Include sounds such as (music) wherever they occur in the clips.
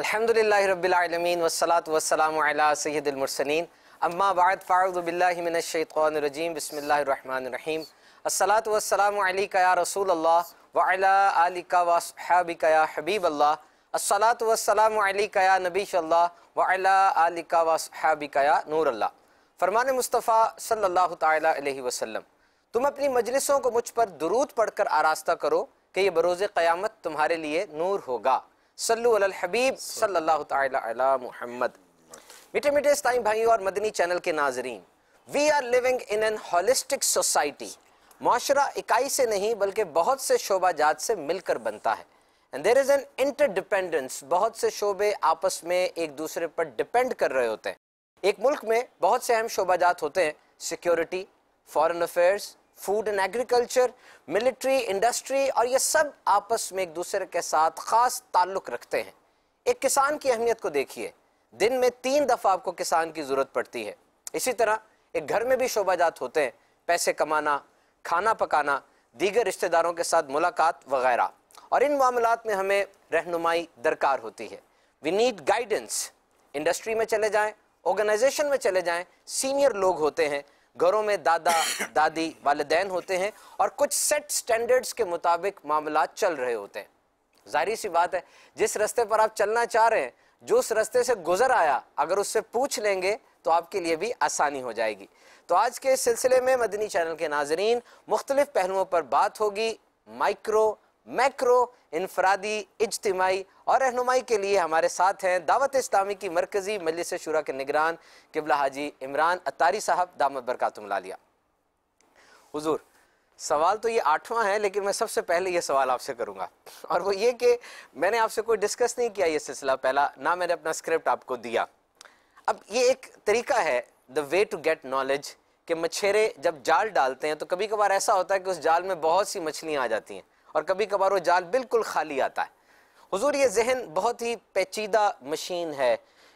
अलहमदिल्ला रबीआलमीन अला वसलाम मुरसलीन अम्मा बाद बिल्लाहि रजीम बिस्मिल्लाहिर फ़ाउदबिल्लिमिनशैतरजीम बसमीम असलात अलैका या रसूल अल्लाह व अला आलिका व सहाबिका या हबीब अल्लाह असलात अलैका या नबी अल्लाह व अला आलिका व सहाबिका या नूर अल्लाह फरमान मुस्तफ़ा सल्लल्लाहु तआला अलैहि वसल्लम तुम अपनी मजलिसों को मुझ पर दुरूद पढ़कर आरास्ता करो कि ये बरोज़े क़यामत तुम्हारे लिए नूर होगा सल्लुल हबीब सल्लल्लाहु ताला मुहम्मद मीठे मीठे इस्ताई भाइयों और मदनी चैनल के नाजरीन we are living in an holistic society माशरा इकाई से नहीं बल्कि बहुत से शोबा जात से मिलकर बनता है and there is an interdependence बहुत से शोबे आपस में एक दूसरे पर डिपेंड कर रहे होते हैं एक मुल्क में बहुत से अहम शोबा जात होते हैं security foreign affairs food and agriculture military industry और ये सब आपस में एक दूसरे के साथ ख़ास ताल्लुक़ रखते हैं एक किसान की अहमियत को देखिए दिन में तीन दफ़ा आपको किसान की ज़रूरत पड़ती है इसी तरह एक घर में भी शोभाजात होते हैं पैसे कमाना खाना पकाना दीगर रिश्तेदारों के साथ मुलाकात वगैरह और इन मामला में हमें रहनुमाई दरकार होती है वी नीड गाइडेंस इंडस्ट्री में चले जाएं ऑर्गेनाइजेशन में चले जाएं सीनियर लोग होते हैं घरों में दादा (coughs) दादी वालदेन होते हैं और कुछ सेट स्टैंडर्ड्स के मुताबिक मामला चल रहे होते हैं जाहिर सी बात है जिस रास्ते पर आप चलना चाह रहे हैं जो उस रास्ते से गुजर आया अगर उससे पूछ लेंगे तो आपके लिए भी आसानी हो जाएगी तो आज के सिलसिले में मदनी चैनल के नाजरीन मुख्तलिफ पहलुओं पर बात होगी माइक्रो मैक्रो इनफरादी इजतमाही और रहनुमाई के लिए हमारे साथ हैं दावत इस्लामी की मरकज़ी मजलिस शुरा के निगरान किबला हाजी इमरान अतारी साहब दामद लालिया हज़ूर सवाल तो ये आठवां है लेकिन मैं सबसे पहले ये सवाल आपसे करूँगा और वो ये कि मैंने आपसे कोई डिस्कस नहीं किया ये सिलसिला पहला ना मैंने अपना स्क्रिप्ट आपको दिया अब ये एक तरीका है the way to get knowledge कि मछेरे जब जाल डालते हैं तो कभी कभार ऐसा होता है कि उस जाल में बहुत सी मछलियाँ आ जाती हैं और कभी कभार वो जाल बिल्कुल खाली आता है हुजूर ये जहन बहुत ही पेचीदा मशीन है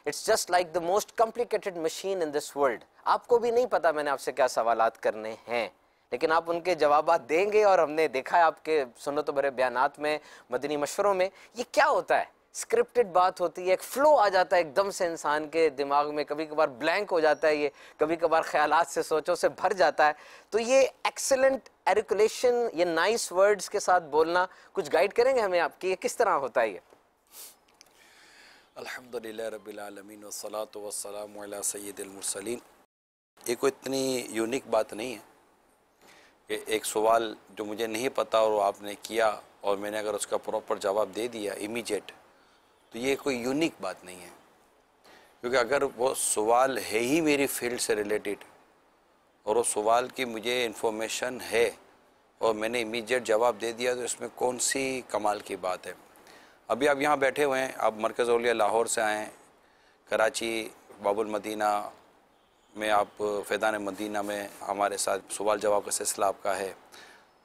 it's just like the most complicated machine in this world आपको भी नहीं पता मैंने आपसे क्या सवाल करने हैं लेकिन आप उनके जवाब देंगे और हमने देखा है आपके सुनत तो भरे बयान में मदनी मशवरों में ये क्या होता है स्क्रिप्टेड बात होती है एक फ्लो आ जाता है एकदम से इंसान के दिमाग में कभी कभार ब्लैंक हो जाता है ये कभी कभार ख्याल से सोचों से भर जाता है तो ये एक्सेलेंट एरिकुलेशन ये नाइस वर्ड्स के साथ बोलना कुछ गाइड करेंगे हमें आपकी ये किस तरह होता है ये अलहमदिल्ला रबीआलमीन वसलात वसलाम सैदमरसलिन ये कोई इतनी यूनिक बात नहीं है कि एक सवाल जो मुझे नहीं पता और आपने किया और मैंने अगर उसका प्रॉपर जवाब दे दिया इमीजिएट तो ये कोई यूनिक बात नहीं है क्योंकि अगर वो सवाल है ही मेरी फील्ड से रिलेटेड और वो सवाल की मुझे इन्फॉर्मेशन है और मैंने इमीजिएट जवाब दे दिया तो इसमें कौन सी कमाल की बात है अभी आप यहाँ बैठे हुए हैं आप मरकज़ अलिया लाहौर से आएँ कराची बाबुल मदीना में आप फैदान मदीना में हमारे साथ सवाल जवाब का सिलसिला आपका है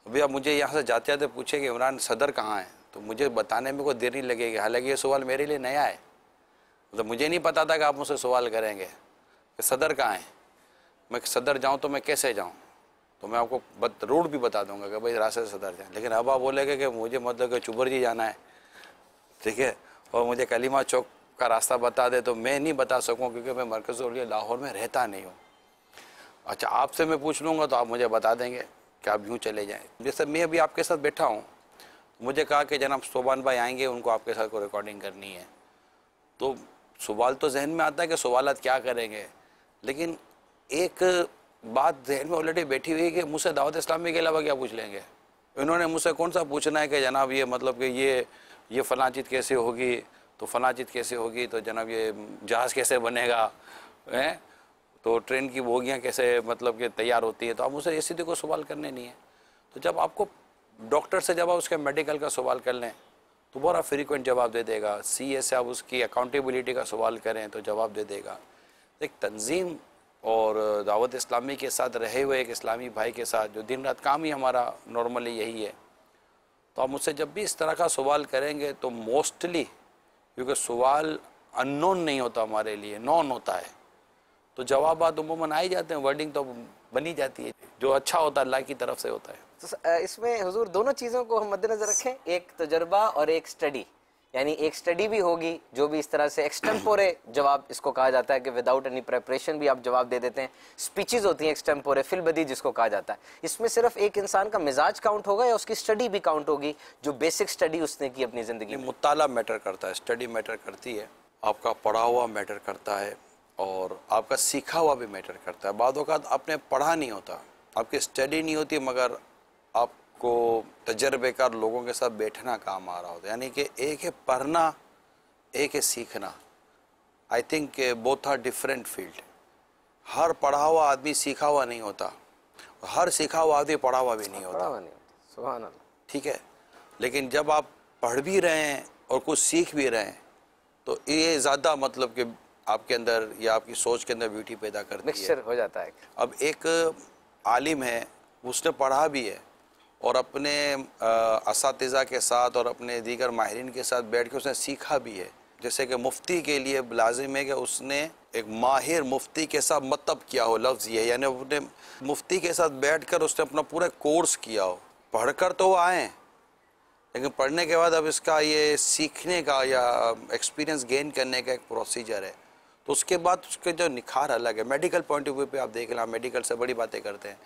अभी आप मुझे यहाँ से जाते जाते पूछे कि इमरान सदर कहाँ हैं तो मुझे बताने में कोई देर नहीं लगेगी हालांकि ये सवाल मेरे लिए नया है मतलब तो मुझे नहीं पता था कि आप मुझसे सवाल करेंगे कि सदर कहाँ है मैं सदर जाऊँ तो मैं कैसे जाऊँ तो मैं आपको बत, रूट भी बता दूंगा कि भाई रास्ते से सदर जाए लेकिन अब आप बोलेंगे कि मुझे मतलब कि चुबर जी जाना है ठीक है और मुझे कलीमा चौक का रास्ता बता दे तो मैं नहीं बता सकूँ क्योंकि मैं मरकज़ लाहौर में रहता नहीं हूँ अच्छा आपसे मैं पूछ लूँगा तो आप मुझे बता देंगे कि आप यूँ चले जाएँ जैसे मैं अभी आपके साथ बैठा हूँ मुझे कहा कि जनाब सोबान भाई आएंगे उनको आपके साथ को रिकॉर्डिंग करनी है तो सवाल तो जहन में आता है कि सवाल क्या करेंगे लेकिन एक बात जहन में ऑलरेडी बैठी हुई है कि मुझसे दावत इस्लामी के अलावा क्या पूछ लेंगे इन्होंने मुझसे कौन सा पूछना है कि जनाब ये मतलब कि ये ये फ़ला कैसे होगी तो फ़ला कैसे होगी तो जनाब ये जहाज़ कैसे बनेगा है तो ट्रेन की बोगियाँ कैसे मतलब कि तैयार होती है तो आप मुझसे इस को सवाल करने नहीं है तो जब आपको डॉक्टर से जब आप उसके मेडिकल का सवाल कर लें तो बड़ा फ्रीक्वेंट जवाब दे देगा सी ए से आप उसकी अकाउंटेबिलिटी का सवाल करें तो जवाब दे देगा एक तंजीम और दावत इस्लामी के साथ रहे हुए एक इस्लामी भाई के साथ जो दिन रात काम ही हमारा नॉर्मली यही है तो आप मुझसे जब भी इस तरह का सवाल करेंगे तो मोस्टली क्योंकि सवाल अननोन नहीं होता हमारे लिए नॉन होता है तो जवाब उमूमन आ ही जाते हैं वर्डिंग तो बनी जाती है जो अच्छा होता है अल्लाह की तरफ से होता है तो इसमें हुजूर दोनों चीज़ों को हम मद्देनज़र रखें एक तजर्बा तो और एक स्टडी यानी एक स्टडी भी होगी जो भी इस तरह से एक्सटेम्पोरे जवाब इसको कहा जाता है कि विदाउट एनी प्रेपरेशन भी आप जवाब दे देते हैं स्पीचेज होती हैं एक्सटेम्पोरे फिलबदी जिसको कहा जाता है इसमें सिर्फ एक इंसान का मिजाज काउंट होगा या उसकी स्टडी भी काउंट होगी जो बेसिक स्टडी उसने की अपनी ज़िंदगी में मुताला मैटर करता है स्टडी मैटर करती है आपका पढ़ा हुआ मैटर करता है और आपका सीखा हुआ भी मैटर करता है बाद अपने पढ़ा नहीं होता आपकी स्टडी नहीं होती मगर आपको तजर्बेकार लोगों के साथ बैठना काम आ रहा होता है यानी कि एक है पढ़ना एक है सीखना I think both are different field हर पढ़ा हुआ आदमी सीखा हुआ नहीं होता हर सीखा हुआ आदमी पढ़ा हुआ भी नहीं होता ठीक है लेकिन जब आप पढ़ भी रहे हैं और कुछ सीख भी रहे हैं तो ये ज़्यादा मतलब कि आपके अंदर या आपकी सोच के अंदर ब्यूटी पैदा करती है हो जाता है अब एक आलिम है उसने पढ़ा भी है और अपने इस के साथ और अपने दीगर माहरीन के साथ बैठ के उसने सीखा भी है जैसे कि मुफ्ती के लिए लाजिम है कि उसने एक माहिर मुफ्ती के साथ मतब किया हो लफ्ज़ ये यानी अपने मुफ्ती के साथ बैठ कर उसने अपना पूरा कोर्स किया हो पढ़ कर तो वो आए लेकिन पढ़ने के बाद अब इसका ये सीखने का या एक्सपीरियंस गेन करने का एक प्रोसीजर है तो उसके बाद उसके जो निखार अलग है मेडिकल पॉइंट ऑफ व्यू पर आप देख लें मेडिकल से बड़ी बातें करते हैं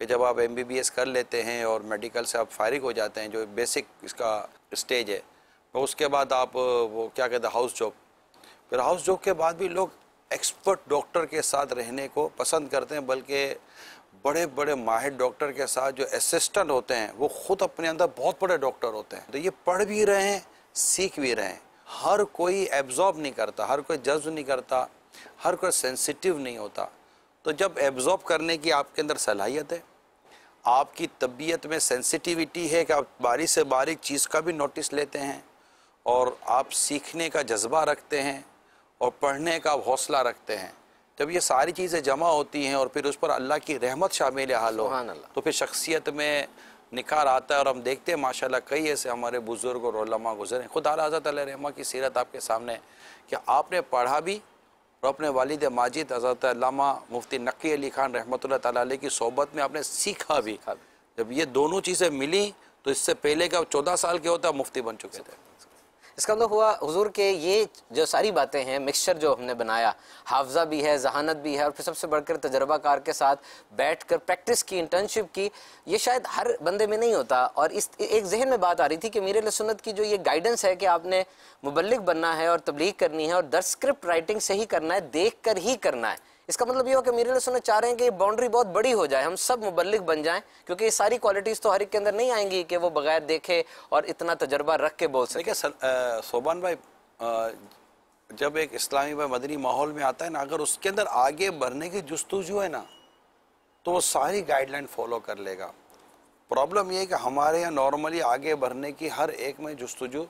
कि जब आप एम कर लेते हैं और मेडिकल से आप फारिग हो जाते हैं जो बेसिक इसका स्टेज है तो उसके बाद आप वो क्या कहते हैं हाउस जॉब फिर हाउस जॉब के बाद भी लोग एक्सपर्ट डॉक्टर के साथ रहने को पसंद करते हैं बल्कि बड़े बड़े माहिर डॉक्टर के साथ जो असिस्टेंट होते हैं वो खुद अपने अंदर बहुत बड़े डॉक्टर होते हैं तो ये पढ़ भी रहे हैं सीख भी रहे हैं हर कोई एब्जॉर्ब नहीं करता हर कोई जज्ब नहीं करता हर कोई सेंसिटिव नहीं होता तो जब एब्ज़ॉर्ब करने की आपके अंदर सलाहियत है आपकी तबीयत में सेंसिटिविटी है कि आप बारीक से बारीक चीज़ का भी नोटिस लेते हैं और आप सीखने का जज्बा रखते हैं और पढ़ने का हौसला रखते हैं जब ये सारी चीज़ें जमा होती हैं और फिर उस पर अल्लाह की रहमत शामिल हाल हो तो फिर शख्सियत में निखार आता है और हम देखते हैं माशाल्लाह कई ऐसे हमारे बुज़ुर्ग और गुजरे खुद आजाद रहमा की सीरत आपके सामने कि आपने पढ़ा भी और अपने वालद माजिद हज़रत मुफ्ती नकी अली खान रहमत ताली की सोबत में आपने सीखा भी जब ये दोनों चीज़ें मिली तो इससे पहले का चौदह साल के होता मुफ्ती बन चुके थे इसका मतलब हुआ हुजूर के ये जो सारी बातें हैं मिक्सचर जो हमने बनाया हाफजा भी है जहानत भी है और फिर सबसे बढ़कर तजर्बाकार के साथ बैठ कर प्रैक्टिस की इंटर्नशिप की ये शायद हर बंदे में नहीं होता और इस एक जहन में बात आ रही थी कि मेरे सुनत की जो ये गाइडेंस है कि आपने मुबलिक बनना है और तब्लीग करनी है और दर स्क्रिप्ट राइटिंग से ही करना है देख कर ही करना है इसका मतलब ये हो कि मेरे लिए सुनना चाह रहे हैं कि बाउंड्री बहुत बड़ी हो जाए हम सब मुबलिक बन जाएं क्योंकि ये सारी क्वालिटीज़ तो हर एक के अंदर नहीं आएंगी कि वो बगैर देखे और इतना तजर्बा रख के बोल सके देखिए सोबान भाई आ, जब एक इस्लामी भाई मदनी माहौल में आता है ना अगर उसके अंदर आगे बढ़ने की जस्तजू है ना तो वो सारी गाइडलाइन फॉलो कर लेगा प्रॉब्लम ये है कि हमारे यहाँ नॉर्मली आगे बढ़ने की हर एक में जस्तजू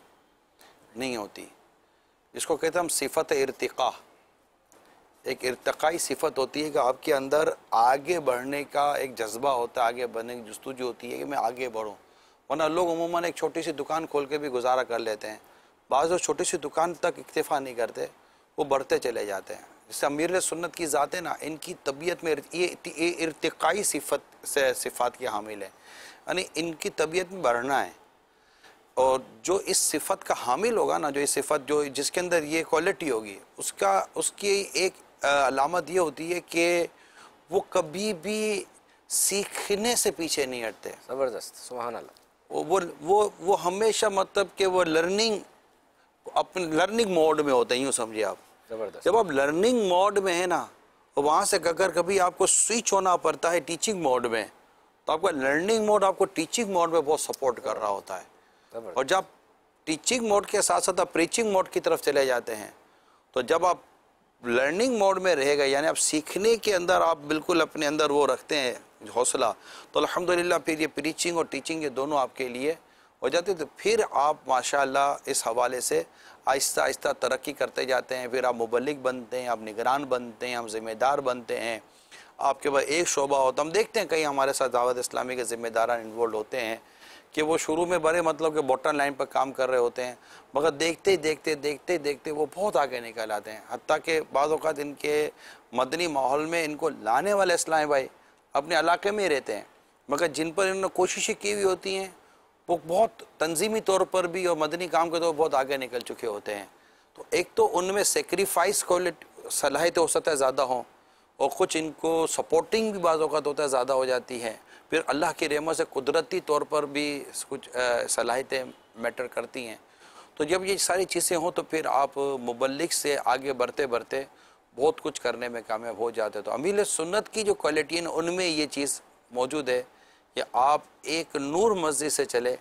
नहीं होती इसको कहते हम सिफत इरतिका एक इरतकाई सिफत होती है कि आपके अंदर आगे बढ़ने का एक जज्बा होता है आगे बढ़ने की जस्तुजी होती है कि मैं आगे बढ़ूँ वरना लोग उमूमा एक छोटी सी दुकान खोल के भी गुजारा कर लेते हैं बाद लोग छोटी सी दुकान तक इक्तफ़ा नहीं करते वो बढ़ते चले जाते हैं जैसे अमीर सुन्नत की ज़ात ना इनकी तबीयत में ये, ये इरतकाई सिफत से सिफात की हामिल है यानी इनकी तबीयत में बढ़ना है और जो इस सिफत का हामिल होगा ना जो इस सिफत जो जिसके अंदर ये क्वालिटी होगी उसका उसकी एक अलामत ये होती है कि वो कभी भी सीखने से पीछे नहीं हटते ज़बरदस्त सुबहान अल्लाह वो वो वो हमेशा मतलब कि वो लर्निंग अपने लर्निंग मोड में होते हैं यूँ समझिए आप ज़बरदस्त जब आप लर्निंग मोड में है ना तो वहाँ से अगर कभी आपको स्विच होना पड़ता है टीचिंग मोड में तो आपका लर्निंग मोड आपको टीचिंग मोड में बहुत सपोर्ट कर रहा होता है और जब टीचिंग मोड के साथ साथ आप प्रीचिंग मोड की तरफ चले जाते हैं तो जब आप लर्निंग मोड में रहेगा यानी आप सीखने के अंदर आप बिल्कुल अपने अंदर वो रखते हैं हौसला तो अलहमदिल्ला फिर ये प्रीचिंग और टीचिंग ये दोनों आपके लिए हो जाते तो फिर आप माशाल्लाह इस हवाले से आहिस्ता आहिस्ता तरक्की करते जाते हैं फिर आप मुबलिक बनते हैं आप निगरान बनते हैं आप ज़िम्मेदार बनते हैं आपके पास एक शोबा होता हम देखते हैं कई हमारे साथ दावत इस्लामी के ज़िम्मेदार इन्वॉल्व होते हैं कि वो शुरू में बड़े मतलब के बॉटम लाइन पर काम कर रहे होते हैं मगर देखते ही देखते देखते देखते वो बहुत आगे निकल आते हैं हती के बाद इनके मदनी माहौल में इनको लाने वाले इस्लाम भाई अपने इलाके में ही रहते हैं मगर जिन पर इन्होंने कोशिशें की हुई होती हैं वो बहुत तंजीमी तौर पर भी और मदनी काम के तौर पर बहुत आगे निकल चुके होते हैं तो एक तो उनमें सेक्रीफाइस क्वालिटी सलाहित हो सकता है ज़्यादा हों और कुछ इनको सपोर्टिंग भी बाज़ात होता है ज़्यादा हो जाती है फिर अल्लाह की रहमत से कुदरती तौर पर भी कुछ सलाहित मैटर करती हैं तो जब ये सारी चीज़ें हों तो फिर आप मुबलिक से आगे बढ़ते बढ़ते बहुत कुछ करने में कामयाब हो जाते तो अमील सुन्नत की जो क्वालिटी है उनमें ये चीज़ मौजूद है कि आप एक नूर मस्जिद से चले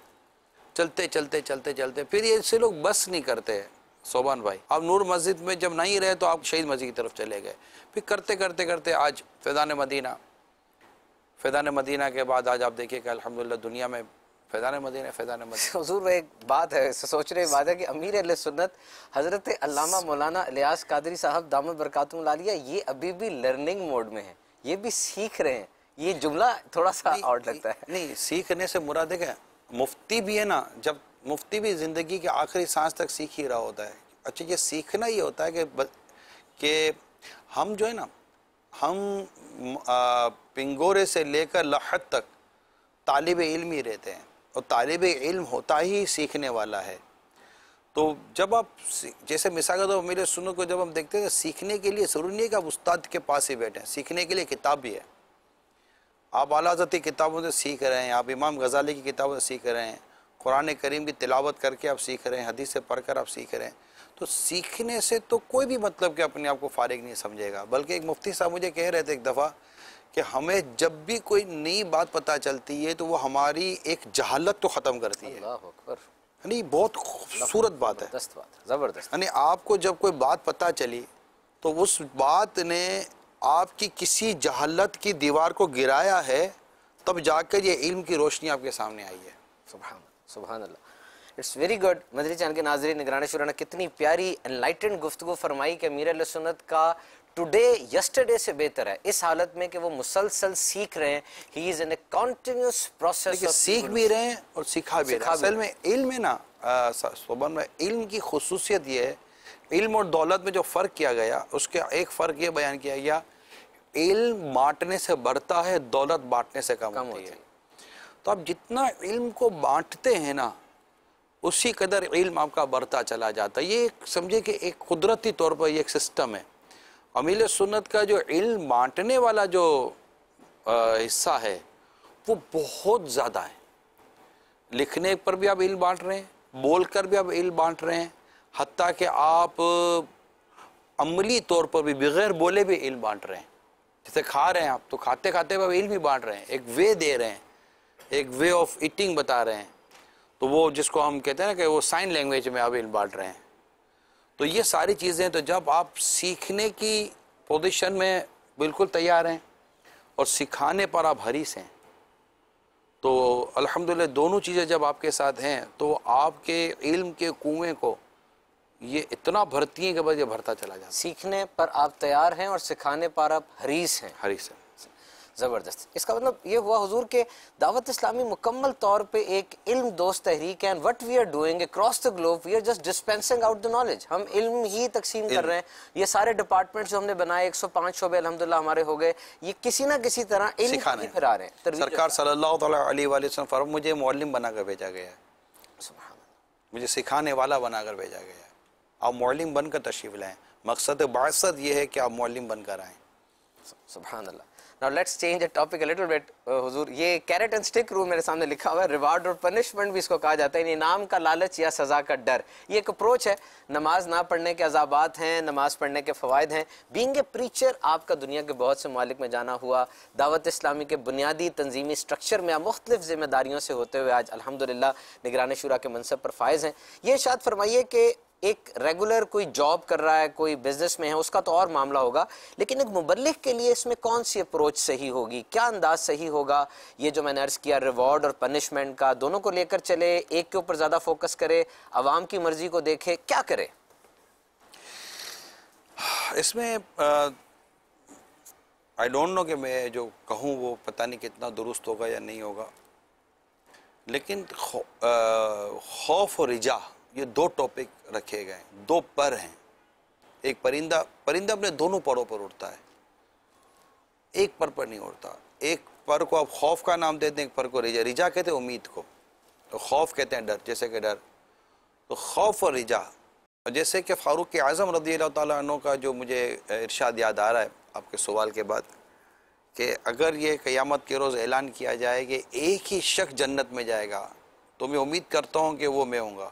चलते चलते चलते चलते फिर ये से लोग बस नहीं करते सोबान भाई आप नूर मस्जिद में जब नहीं रहे तो आप शहीद मस्जिद की तरफ चले गए फिर करते करते करते आज फैज़ान मदीना फैजान मदीना के बाद आज आप देखिए कि अलहमदिल्ला दुनिया में फैजान मदीना फैजान मदीना (laughs) एक बात है सोच रहे बात है कि अमीर अल सुन्नत हज़रत अल्लामा मौलाना अलियास कादरी साहब दामद लालिया ये अभी भी लर्निंग मोड में है ये भी सीख रहे हैं ये जुमला थोड़ा सा आउट लगता है नहीं सीखने से मुराद है मुफ्ती भी है ना जब मुफ्ती भी ज़िंदगी के आखिरी सांस तक सीख ही रहा होता है अच्छा ये सीखना ही होता है कि कि हम जो है ना हम पिंगोरे से लेकर लहत तक तालब इल्म ही रहते हैं और तालब इल्म होता ही सीखने वाला है तो जब आप जैसे मिसाल तो मेरे सुनो को जब हम देखते हैं तो सीखने के लिए ज़रूरी नहीं है कि आप उस्ताद के पास ही हैं सीखने के लिए किताब भी है आप अलाजती किताबों से सीख रहे हैं आप इमाम गजाली की किताबों से सीख रहे हैं कुरान करीम की तिलावत करके आप सीख रहे हैं हदीस से पढ़ कर आप सीख रहे हैं तो सीखने से तो कोई भी मतलब कि अपने आप को फारिग नहीं समझेगा बल्कि एक मुफ्ती साहब मुझे कह रहे थे एक दफ़ा कि हमें जब भी कोई नई बात पता चलती है तो वो हमारी एक जहालत तो ख़त्म करती है यानी बहुत खूबसूरत बात है ज़बरदस्त यानी आपको जब कोई बात पता चली तो उस बात ने आपकी किसी जहालत की दीवार को गिराया है तब जाकर ये इल्म की रोशनी आपके सामने आई है सुबह सुबह अल्लाह इट्स वेरी गुड मदरी चांद के नाजरी निगरान शुरू ने कितनी प्यारी एनलाइटेंड गुफ्तु फरमाई कि मीर सुनत का टुडे यस्टरडे से बेहतर है इस हालत में कि वो मुसलसल सीख रहे हैं he is in continuous process सीख भी रहे हैं और सिखा भी सिखा रहे हैं असल में इल्म ना सोबन में इल्म की खसूसियत ये है इल्म और दौलत में जो फ़र्क किया गया उसके एक फ़र्क ये बयान किया गया इल्म बांटने से बढ़ता है दौलत बांटने से कम, कम होती है तो आप जितना इल्म को बांटते हैं ना उसी कदर इल्म आपका बढ़ता चला जाता है ये एक समझे कि एक कुदरती तौर पर ये एक सिस्टम है अमील सुन्नत का जो इल्म बांटने वाला जो हिस्सा है वो बहुत ज़्यादा है लिखने पर भी आप इल्म बांट रहे हैं बोल कर भी आप इल्म बांट रहे हैं हती कि आप अमली तौर पर भी बगैर बोले भी इल्म बांट रहे हैं जैसे खा रहे हैं आप तो खाते खाते भी आप इल्म भी बांट रहे हैं एक वे दे रहे हैं एक वे ऑफ ईटिंग बता रहे हैं तो वो जिसको हम कहते हैं ना कि वो साइन लैंग्वेज में अब इन बांट रहे हैं तो ये सारी चीज़ें तो जब आप सीखने की पोजीशन में बिल्कुल तैयार हैं और सिखाने पर आप हरीस हैं तो अल्हम्दुलिल्लाह दोनों चीज़ें जब आपके साथ हैं तो आपके इल्म के कुएं को ये इतना भरती हैं कि बस ये भरता चला जाता है सीखने पर आप तैयार हैं और सिखाने पर आप हरीस हैं हरीस हैं ज़बरदस्त इसका मतलब ये हुआ हुजूर के दावत इस्लामी मुकम्मल तौर पे एक इल्म दोस्त तहरीक है and what we are doing across the globe we are just dispensing out the knowledge हम इल्म ही तकसीम कर रहे हैं ये सारे डिपार्टमेंट्स जो हमने बनाए एक सौ पाँच शोबे अलहमदिल्ला हमारे हो गए ये किसी ना किसी तरह इल्म ही फिरा रहे हैं सरकार सल्ला फरम मुझे मौलम बनाकर भेजा गया मुझे सिखाने वाला बनाकर भेजा गया आप मौलम बनकर तशरीफ लाएँ मकसद बासद ये है कि आप मौलम बनकर आएँ Allah now let's change the topic little bit हुजूर ये कैरेट एंड स्टिक रूल मेरे सामने लिखा हुआ है रिवार्ड और पनिशमेंट भी इसको कहा जाता है इनाम का लालच या सज़ा का डर ये एक अप्रोच है नमाज ना पढ़ने के अजाबात हैं नमाज पढ़ने के फ़वाद हैं बींग ए प्रीचर आपका दुनिया के बहुत से मालिक में जाना हुआ दावत इस्लामी के बुनियादी तंजीमी स्ट्रक्चर में आप मुख्तलिफ जिम्मेदारियों से होते हुए आज अलहमदिल्ला निगरान शुरा के मनसब पर फायज़ हैं ये शायद फरमाइए कि एक रेगुलर कोई जॉब कर रहा है कोई बिजनेस में है उसका तो और मामला होगा लेकिन एक मुबलिक के लिए इसमें कौन सी अप्रोच सही होगी क्या अंदाज सही होगा ये जो मैंने अर्ज़ किया रिवॉर्ड और पनिशमेंट का दोनों को लेकर चले एक के ऊपर ज़्यादा फोकस करे अवाम की मर्जी को देखे क्या करे इसमें आई डोंट नो कि मैं जो कहूँ वो पता नहीं कितना दुरुस्त होगा या नहीं होगा लेकिन खौफ और रिजा ये दो टॉपिक रखे गए दो पर हैं एक परिंदा परिंदा अपने दोनों परों पर उड़ता है एक पर पर नहीं उड़ता एक पर को आप खौफ का नाम देते हैं एक पर को रिजा रिजा कहते हैं उम्मीद को तो खौफ कहते हैं डर जैसे कि डर तो खौफ और रिजा जैसे कि फ़ारूक आज़म रदी तु का जो मुझे इर्शाद याद आ रहा है आपके सवाल के बाद कि अगर ये क़यामत के रोज़ ऐलान किया जाए कि एक ही शख्स जन्नत में जाएगा तो मैं उम्मीद करता हूँ कि वो मैं हूँगा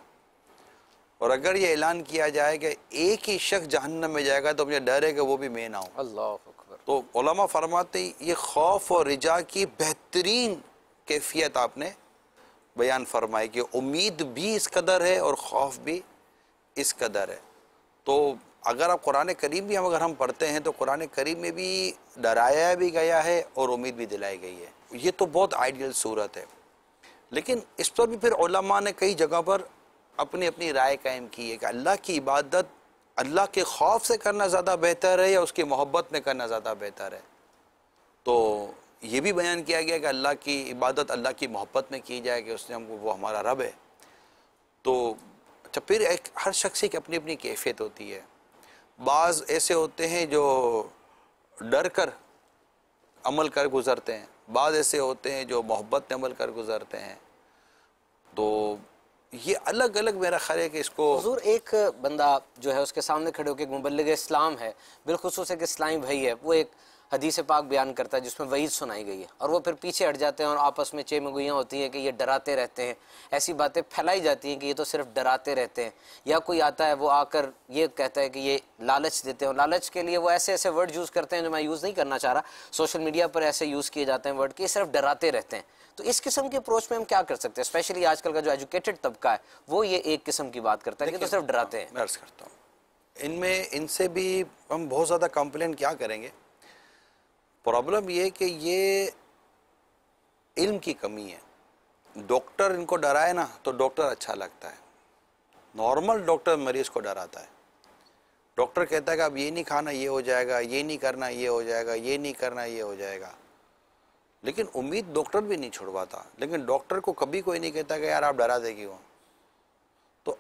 और अगर ये ऐलान किया जाए कि एक ही शख्स जहन्नम में जाएगा तो मुझे डर है कि वो भी मैं ना हूँ अल्लाह तो ओलमा फरमाते ये खौफ और रिजा की बेहतरीन कैफियत आपने बयान फरमाई कि उम्मीद भी इस कदर है और खौफ भी इस कदर है तो अगर आप कुरान करीम भी हम अगर हम पढ़ते हैं तो कुरान करीम में भी डराया भी गया है और उम्मीद भी दिलाई गई है ये तो बहुत आइडियल सूरत है लेकिन इस पर भी फिर ओलमा ने कई जगह पर अपनी अपनी राय कायम की है कि अल्लाह की इबादत अल्लाह के खौफ से करना ज़्यादा बेहतर है या उसकी मोहब्बत में करना ज़्यादा बेहतर है तो ये भी बयान किया गया कि अल्लाह की इबादत अल्लाह की मोहब्बत में की जाए कि उसने हमको वो हमारा रब है तो अच्छा फिर एक हर शख्स की अपनी अपनी कैफियत होती है बाज़ ऐसे होते हैं जो डर कर अमल कर गुज़रते हैं बाज़ ऐसे होते हैं जो मोहब्बत में अमल कर गुज़रते हैं तो ये अलग अलग मेरा ख्याल है कि इसको हजूर एक बंदा जो है उसके सामने खड़े होकर मुबलग इस्लाम है बिलखसूस एक इस्लामी भाई है वो एक हदीस पाक बयान करता है जिसमें वही सुनाई गई है और वो फिर पीछे हट जाते हैं और आपस में चेमगुइयाँ होती हैं कि ये डराते रहते हैं ऐसी बातें फैलाई जाती हैं कि ये तो सिर्फ डराते रहते हैं या कोई आता है वो आकर ये कहता है कि ये लालच देते हैं लालच के लिए वो ऐसे ऐसे वर्ड यूज़ करते हैं जो मैं यूज़ नहीं करना चाह रहा सोशल मीडिया पर ऐसे यूज़ किए जाते हैं वर्ड कि सिर्फ डराते रहते हैं तो इस किस्म के अप्रोच में हम क्या कर सकते हैं स्पेशली आजकल का जो एजुकेटेड तबका है वो ये एक किस्म की बात करता है कि तो सिर्फ डराते हैं मैं अर्ज करता हूँ इनमें इनसे भी हम बहुत ज़्यादा कंप्लेन क्या करेंगे प्रॉब्लम ये कि ये इल्म की कमी है डॉक्टर इनको डराए ना तो डॉक्टर अच्छा लगता है नॉर्मल डॉक्टर मरीज़ को डराता है डॉक्टर कहता है कि अब ये नहीं खाना ये हो जाएगा ये नहीं करना ये हो जाएगा ये नहीं करना ये हो जाएगा लेकिन उम्मीद डॉक्टर भी नहीं छुड़वाता लेकिन डॉक्टर को कभी कोई नहीं कहता कि यार आप डरा दे क्यों तो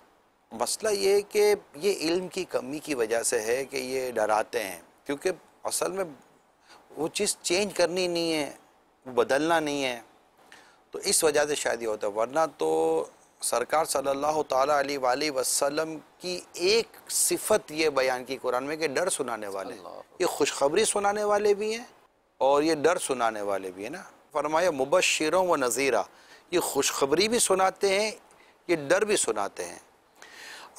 मसला ये कि ये इल्म की कमी की वजह से है कि ये डराते हैं क्योंकि असल में वो चीज़ चेंज करनी नहीं है वो बदलना नहीं है तो इस वजह से शायद ये होता है वरना तो सरकार सल्लल्लाहु अलैहि वसल्लम की एक सिफत ये बयान की कुरान में कि डर सुनाने वाले ये खुशखबरी सुनाने वाले भी हैं और ये डर सुनाने वाले भी हैं ना फरमाया मुबशरों व नज़ीरा ये खुशखबरी भी सुनाते हैं ये डर भी सुनाते हैं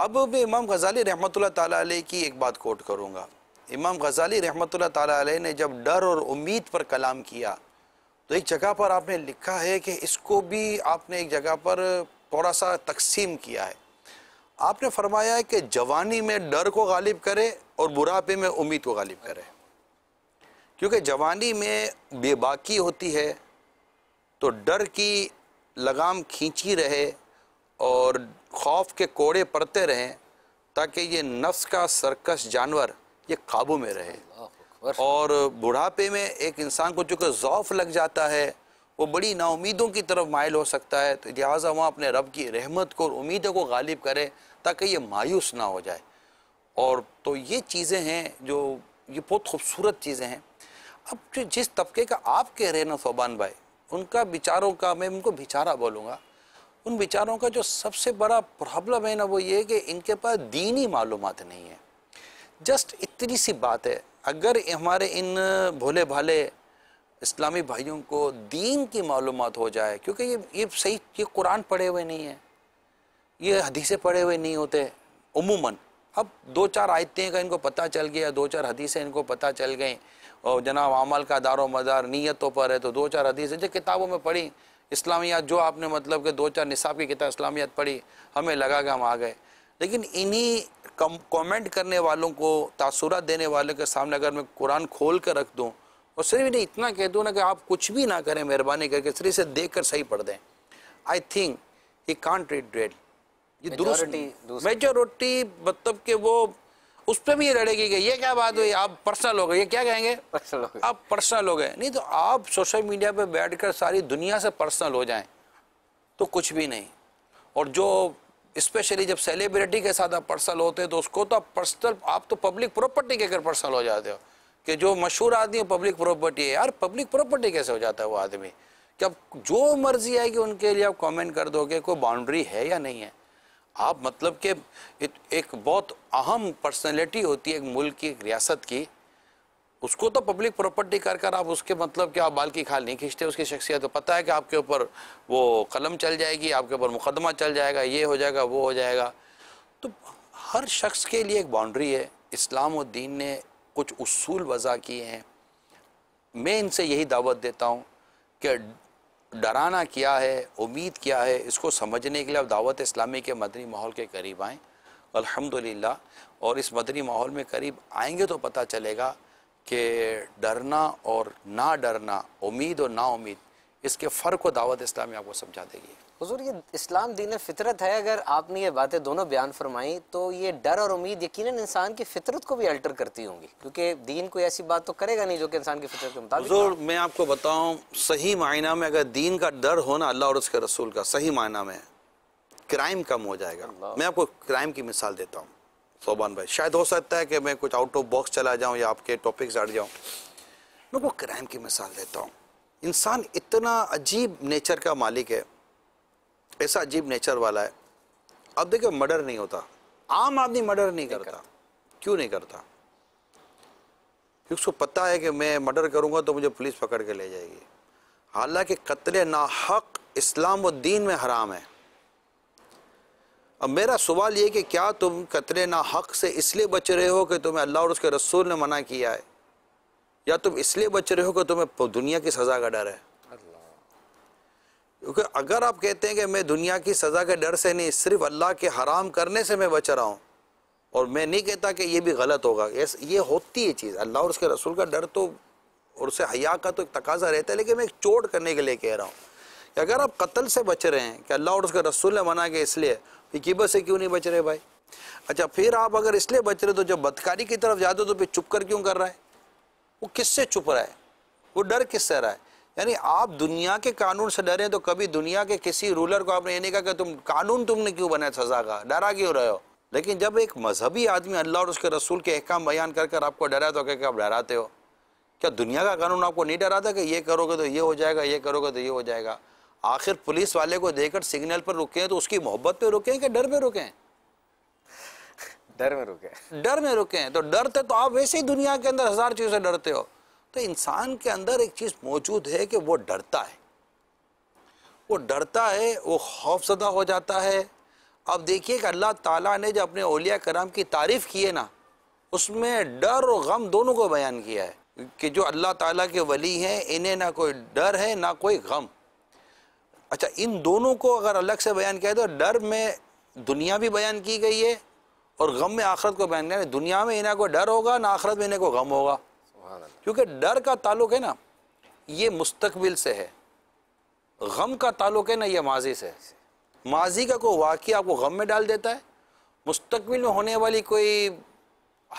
अब मैं इमाम गजाली रहमत ला की एक बात कोट करूँगा इमाम गजाली रहमत तै ने जब डर और उम्मीद पर कलाम किया तो एक जगह पर आपने लिखा है कि इसको भी आपने एक जगह पर थोड़ा सा तकसीम किया है आपने फरमाया है कि जवानी में डर को गालिब करे और बुढ़ापे में उम्मीद को गालिब करे क्योंकि जवानी में बेबाकी होती है तो डर की लगाम खींची रहे और खौफ के कोड़े पड़ते रहें ताकि ये नफ्स का सरकस जानवर ये काबू में रहे और बुढ़ापे में एक इंसान को चूँकि ज़ौफ लग जाता है वो बड़ी नाउमीदों की तरफ मायल हो सकता है तो लिहाजा वहाँ अपने रब की रहमत को और उम्मीदों को गालिब करे ताकि ये मायूस ना हो जाए और तो ये चीज़ें हैं जो ये बहुत खूबसूरत चीज़ें हैं अब जो जिस तबके का आप कह रहे हैं ना सोबान भाई उनका बेचारों का मैं उनको बेचारा बोलूँगा उन बेचारों का जो सबसे बड़ा प्रॉब्लम है ना वो ये कि इनके पास दीनी मालूम नहीं है जस्ट इतनी सी बात है अगर हमारे इन भोले भाले इस्लामी भाइयों को दीन की मालूम हो जाए क्योंकि ये ये सही ये कुरान पढ़े हुए नहीं है ये हदीसें पढ़े हुए नहीं होते उमूमन अब दो चार आयतें का इनको पता चल गया दो चार हदीसें इनको पता चल गई और जनाब अमल का दारो मदार नीयतों पर है तो दो चार हदीसें जो किताबों में पढ़ी इस्लामियात जो आपने मतलब कि दो चार निसाब की किताब इस्लामियात पढ़ी हमें लगा कि हम आ गए लेकिन इन्हीं कमेंट करने वालों को तासुरा देने वालों के सामने अगर मैं कुरान खोल कर रख दूँ और सिर्फ इन्हें इतना कह दूँ ना कि आप कुछ भी ना करें मेहरबानी करके सिर्फ इसे देख कर सही पढ़ दें I think he can't read red ये दुरुस्त मेजोरिटी मतलब कि वो उस पर भी लड़ेगी कि ये क्या बात हुई आप पर्सनल हो गए ये क्या कहेंगे पर्सनल हो गए आप पर्सनल हो गए नहीं तो आप सोशल मीडिया पर बैठकर सारी दुनिया से पर्सनल हो जाएं तो कुछ भी नहीं और जो स्पेशली जब सेलिब्रिटी के साथ आप पर्सनल होते हैं तो उसको तो आप पर्सनल आप तो पब्लिक प्रॉपर्टी के अगर पर्सनल हो जाते हो कि जो मशहूर आदमी पब्लिक प्रॉपर्टी है यार पब्लिक प्रॉपर्टी कैसे हो जाता है वो आदमी कि आप जो मर्जी आएगी उनके लिए आप कमेंट कर दोगे कोई बाउंड्री है या नहीं है आप मतलब कि एक बहुत अहम पर्सनैलिटी होती है एक मुल्क की एक रियासत की उसको तो पब्लिक प्रॉपर्टी कर कर आप उसके मतलब कि आप बाल की खाल नहीं खींचते उसकी शख्सियत तो पता है कि आपके ऊपर वो कलम चल जाएगी आपके ऊपर मुकदमा चल जाएगा ये हो जाएगा वो हो जाएगा तो हर शख्स के लिए एक बाउंड्री है इस्लाम और दीन ने कुछ उसूल वज़ा किए हैं मैं इनसे यही दावत देता हूँ कि डराना क्या है उम्मीद क्या है इसको समझने के लिए आप दावत इस्लामी के मदनी माहौल के करीब आएँ अलहमदिल्ला और इस मदनी माहौल में करीब आएंगे तो पता चलेगा कि डरना और ना डरना उम्मीद और ना उम्मीद इसके फ़र्क को दावत इस्लामी आपको समझा देगी हजूर ये इस्लाम दीन फितरत है अगर आपने ये बातें दोनों बयान फरमाई तो ये डर और उम्मीद यकीनन इंसान की फितरत को भी अल्टर करती होंगी क्योंकि दीन कोई ऐसी बात तो करेगा नहीं जो कि इंसान की फितरत के मुताबिक हजूर मैं आपको बताऊँ सही मायना में अगर दीन का डर हो ना अल्लाह और उसके रसूल का सही मायना में क्राइम कम हो जाएगा मैं आपको क्राइम की मिसाल देता हूँ सोबान भाई शायद हो सकता है कि मैं कुछ आउट ऑफ बॉक्स चला जाऊँ या आपके टॉपिक हट जाऊँ मैं वो क्राइम की मिसाल देता हूँ इंसान इतना अजीब नेचर का मालिक है ऐसा अजीब नेचर वाला है अब देखिए मर्डर नहीं होता आम आदमी मर्डर नहीं करता।, क्यों नहीं करता क्योंकि उसको पता है कि मैं मर्डर करूँगा तो मुझे पुलिस पकड़ के ले जाएगी हालांकि कतले ना हक इस्लाम व दीन में हराम है અમેરા સવાલ યે કે ક્યા તુમ કતલે ના હક સે ઇસલી બચ રહે હો કે તુમે અલ્લાહ ઓર ઉસકે રસૂલ ને મના કિયા હે? યા તુમ ઇસલી બચ રહે હો કે તુમે દુનિયા કી સજા કા ડર હે? અલ્લાહ. જોકે અગર આપ કહેતે હે કે મે દુનિયા કી સજા કે ડર સે નહીં સિર્ફ અલ્લાહ કે હરામ કરને સે મે બચ રહા હું ઓર મે નહીં કહેતા કે યે ભી ગલત હોગા યે યે હોતી હી ચીઝ અલ્લાહ ઓર ઉસકે રસૂલ કા ડર તો ઓર ઉસે હયા કા તો એક તકાઝા રહેતા લેકિન મે એક ચોટ કરને કે લિયે કહે રહા હું કે અગર આપ કતલ સે બચ રહે હે કે અલ્લાહ ઓર ઉસકે રસૂલ ને મના કિયા ઇસલી कीबत से क्यों नहीं बच रहे भाई अच्छा फिर आप अगर इसलिए बच रहे तो जब बदकारी की तरफ जाते हो तो फिर चुप कर क्यों कर रहा है वो किससे चुप रहा है वो डर किससे रहा है यानी आप दुनिया के कानून से डरे तो कभी दुनिया के किसी रूलर को आपने ये नहीं कहा कि तुम कानून तुमने क्यों बनाया सजा का डरा क्यों रहे हो लेकिन जब एक मजहबी आदमी अल्लाह और उसके रसूल के अहकाम बयान कर कर आपको डरा तो क्या आप डराते हो क्या दुनिया का कानून आपको नहीं डराता कि ये करोगे तो ये हो जाएगा ये करोगे तो ये हो जाएगा आखिर पुलिस वाले को देखकर सिग्नल पर रुके हैं तो उसकी मोहब्बत पे रुके हैं कि डर पे रुके हैं डर में रुके डर में रुके हैं तो डरते तो आप वैसे ही दुनिया के अंदर हजार चीज़ों से डरते हो तो इंसान के अंदर एक चीज़ मौजूद है कि वो डरता है वो डरता है वो खौफजदा हो जाता है अब देखिए कि अल्लाह ताला ने जो अपने ओलिया कराम की तारीफ़ की है ना उसमें डर और गम दोनों को बयान किया है कि जो अल्लाह ताला के वली हैं इन्हें ना कोई डर है ना कोई गम अच्छा इन दोनों को अगर अलग से बयान किया तो डर में दुनिया भी बयान की गई है और गम में आखरत को बयान किया दुनिया में इन्हें को डर होगा ना आखरत में इन्हें को गम होगा क्योंकि डर का ताल्लुक है ना ये मुस्तकबिल से है गम का ताल्लुक है ना ये माजी से माजी का कोई वाक्य आपको गम में डाल देता है मुस्तबिल में होने वाली कोई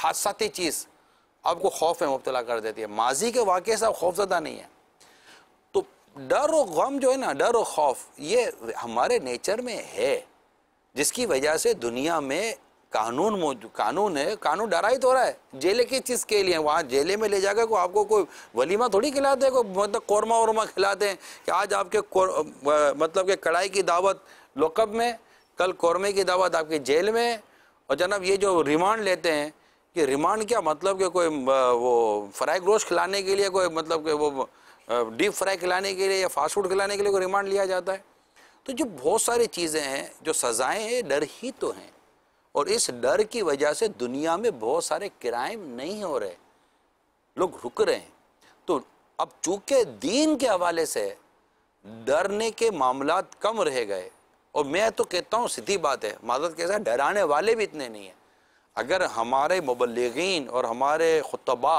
हादसाती चीज़ आपको खौफ में मुबतला कर देती है माजी के वाक़े से आप खौफजदा नहीं है डर और गम जो है ना डर और खौफ ये हमारे नेचर में है जिसकी वजह से दुनिया में कानून मौजूद कानून है कानून डरा ही तो रहा है जेले किस चीज़ के लिए वहाँ जेले में ले जाकर को आपको कोई वलीमा थोड़ी खिलाते हैं कोई मतलब कौरमा वरमा खिलाते हैं कि आज आपके मतलब के कढ़ाई की दावत लोकअप में कल कौरमे की दावत आपके जेल में और जनाब ये जो रिमांड लेते हैं कि रिमांड क्या मतलब कि कोई वो फ्राई ग्रोश खिलाने के लिए कोई मतलब के वो डीप फ्राई खिलाने के लिए या फास्ट फूड खिलाने के लिए कोई रिमांड लिया जाता है तो जो बहुत सारी चीज़ें हैं जो सज़ाएँ हैं डर ही तो हैं और इस डर की वजह से दुनिया में बहुत सारे क्राइम नहीं हो रहे लोग रुक रहे हैं तो अब चूंकि दीन के हवाले से डरने के मामला कम रह गए और मैं तो कहता हूँ सीधी बात है मादत के साथ डराने वाले भी इतने नहीं हैं अगर हमारे मुबलगिन और हमारे खुतबा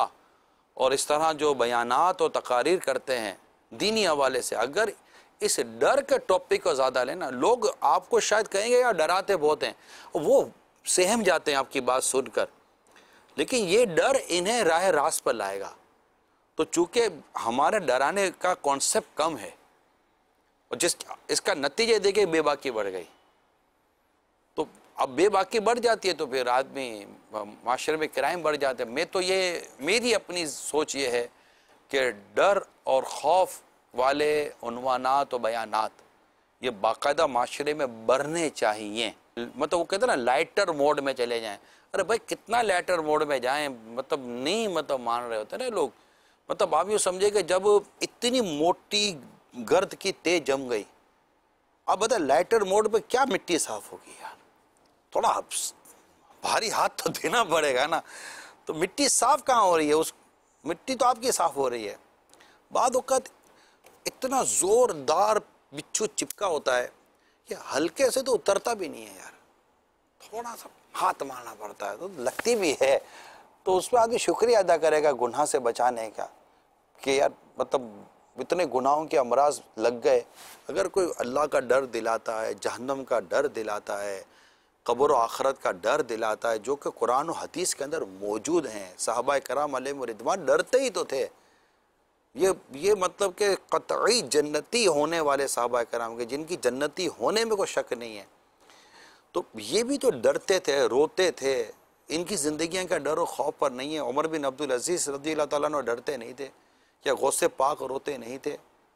और इस तरह जो बयानात और तकारीर करते हैं दीनी हवाले से अगर इस डर के टॉपिक को ज़्यादा लेना लोग आपको शायद कहेंगे यार डराते बहुत हैं वो सहम जाते हैं आपकी बात सुनकर लेकिन ये डर इन्हें राह रास पर लाएगा तो चूंकि हमारे डराने का कॉन्सेप्ट कम है और जिस इसका नतीजे देखे बेबाकी बढ़ गई अब बेबाकी बढ़ जाती है तो फिर आदमी माशरे में क्राइम बढ़ जाते हैं मैं तो ये मेरी अपनी सोच ये है कि डर और खौफ वाले उनवानात और बयानात ये बाकायदा माशरे में बढ़ने चाहिए मतलब वो कहते हैं ना लाइटर मोड में चले जाएं अरे भाई कितना लाइटर मोड में जाएं मतलब नहीं मतलब मान रहे होते ना लोग मतलब आप यूँ समझे कि जब इतनी मोटी गर्द की तेज जम गई अब बता लाइटर मोड पर क्या मिट्टी साफ होगी यार थोड़ा भारी हाथ तो देना पड़ेगा ना तो मिट्टी साफ कहाँ हो रही है उस मिट्टी तो आपकी साफ हो रही है बाद वक़्त इतना ज़ोरदार बिच्छू चिपका होता है कि हल्के से तो उतरता भी नहीं है यार थोड़ा सा हाथ मारना पड़ता है तो लगती भी है तो उसमें आदमी शुक्रिया अदा करेगा गुनाह से बचाने का कि यार मतलब इतने गुनाहों के अमराज लग गए अगर कोई अल्लाह का डर दिलाता है जहन्नम का डर दिलाता है कब्र आखरत का डर दिलाता है जो कि कुरान और हदीस के अंदर मौजूद हैं साहबा कराम रिदवान डरते ही तो थे ये ये मतलब कि कतई जन्नती होने वाले साहबा कराम के जिनकी जन्नती होने में कोई शक नहीं है तो ये भी तो डरते थे रोते थे इनकी ज़िंदगी का डर और खौफ पर नहीं है उमर बिन अब्दुल अजीज़ रदी तु डरते नहीं थे या गौसे पाक रोते नहीं थे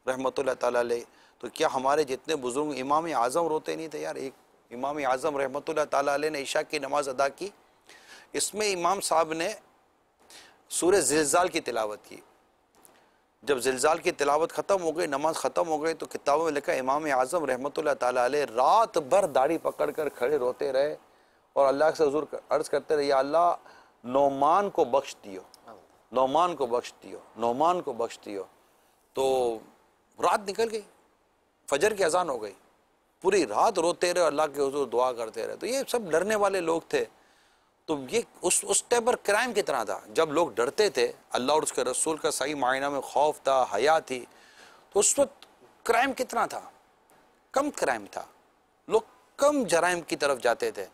रहमत ला तो क्या हमारे जितने बुज़ुर्ग इमाम आज़म रोते नहीं थे यार एक इमाम आज़म रहमत ताली ने ईशा की नमाज़ अदा की इसमें इमाम साहब ने सूर्य जिलजाल की तिलावत की जब जिलजाल की तिलावत ख़त्म हो गई नमाज ख़त्म हो गई तो किताबों में लिखा इमाम आज़म रहमत ताली रात भर दाढ़ी पकड़ कर खड़े रोते रहे और अल्लाह से हजूर अर्ज़ करते रहे अल्लाह नौमान को बख्श दियो नौमान को बख्श दियो नौमान को बख्श दियो तो रात निकल गई फजर की अजान हो गई पूरी रात रोते रहे अल्लाह के हजूर दुआ करते रहे तो ये सब डरने वाले लोग थे तो ये उस उस टाइम पर क्राइम की तरह था जब लोग डरते थे अल्लाह और उसके रसूल का सही मायना में खौफ था हया थी तो उस वक्त क्राइम कितना था कम क्राइम था लोग कम जराइम की तरफ जाते थे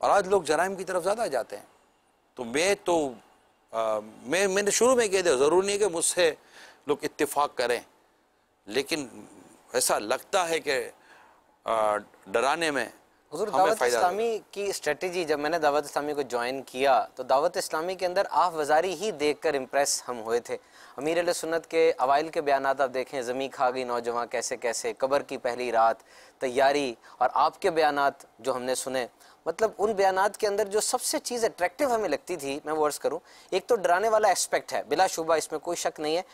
और आज लोग जराइम की तरफ ज़्यादा जाते हैं तो मैं तो आ, मैं मैंने शुरू में कह दिया ज़रूरी नहीं है कि मुझसे लोग इतफाक़ करें लेकिन ऐसा लगता है कि डराने में दावत इस्लामी की स्ट्रेटजी जब मैंने दावत इस्लामी को ज्वाइन किया तो दावत इस्लामी के अंदर आफ वजारी ही देख कर इम्प्रेस हम हुए थे अमीर सुन्नत के अवाइल के बयान आप देखें ज़मी खा गई नौजवान कैसे कैसे कबर की पहली रात तैयारी और आपके बयान जो हमने सुने मतलब उन बयान के अंदर जो सबसे चीज़ अट्रैक्टिव हमें लगती थी मैं वर्ड्स करूँ एक तो डराने वाला एस्पेक्ट है बिला शुबा इसमें कोई शक नहीं है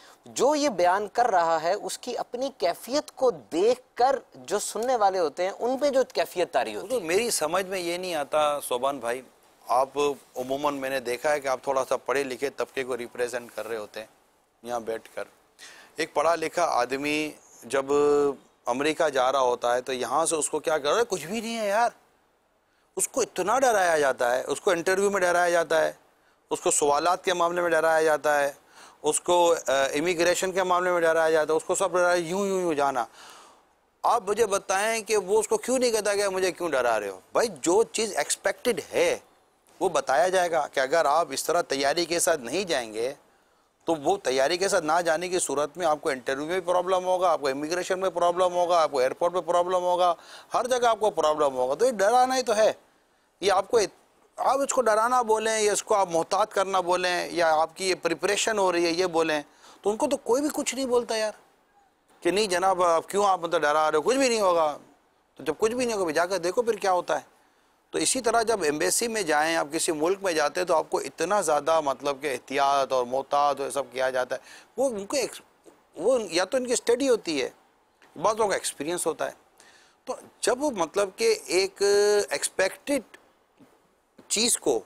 जो ये बयान कर रहा है उसकी अपनी कैफियत को देख कर जो सुनने वाले होते हैं उन पर जो कैफियत तारी होती तो है तो मेरी समझ में ये नहीं आता सोबान भाई आप उमूमन मैंने देखा है कि आप थोड़ा सा पढ़े लिखे तबके को रिप्रेजेंट कर रहे होते हैं यहाँ बैठ कर एक पढ़ा लिखा आदमी जब अमेरिका जा रहा होता है तो यहाँ से उसको क्या कर रहा है कुछ भी नहीं है यार उसको इतना डराया जाता है उसको इंटरव्यू में डराया जाता है उसको सवालत के मामले में डराया जाता है उसको इमिग्रेशन के मामले में डराया जाता है उसको सब डराया यूं यूं यूं जाना आप मुझे बताएं कि वो उसको क्यों नहीं कहता गया मुझे क्यों डरा रहे हो भाई जो चीज़ एक्सपेक्टेड है वो बताया जाएगा कि अगर आप इस तरह तैयारी के साथ नहीं जाएंगे तो वो तैयारी के साथ ना जाने की सूरत में आपको इंटरव्यू में प्रॉब्लम होगा आपको इमिग्रेशन में प्रॉब्लम होगा आपको एयरपोर्ट में प्रॉब्लम होगा हर जगह आपको प्रॉब्लम होगा तो ये डराना ही तो है ये आपको आप इसको डराना बोलें या इसको आप मोहतात करना बोलें या आपकी ये प्रिपरेशन हो रही है ये बोलें तो उनको तो कोई भी कुछ नहीं बोलता यार कि नहीं जनाब आप क्यों आप मतलब डरा रहे हो कुछ भी नहीं होगा तो जब कुछ भी नहीं होगा जाकर देखो फिर क्या होता है तो इसी तरह जब एम्बेसी में जाएँ आप किसी मुल्क में जाते हैं तो आपको इतना ज़्यादा मतलब कि एहतियात और मोहतात और सब किया जाता है वो उनको वो या तो इनकी स्टडी होती है बहुत लोगों का एक्सपीरियंस होता है तो जब मतलब कि एक एक्सपेक्टेड चीज़ को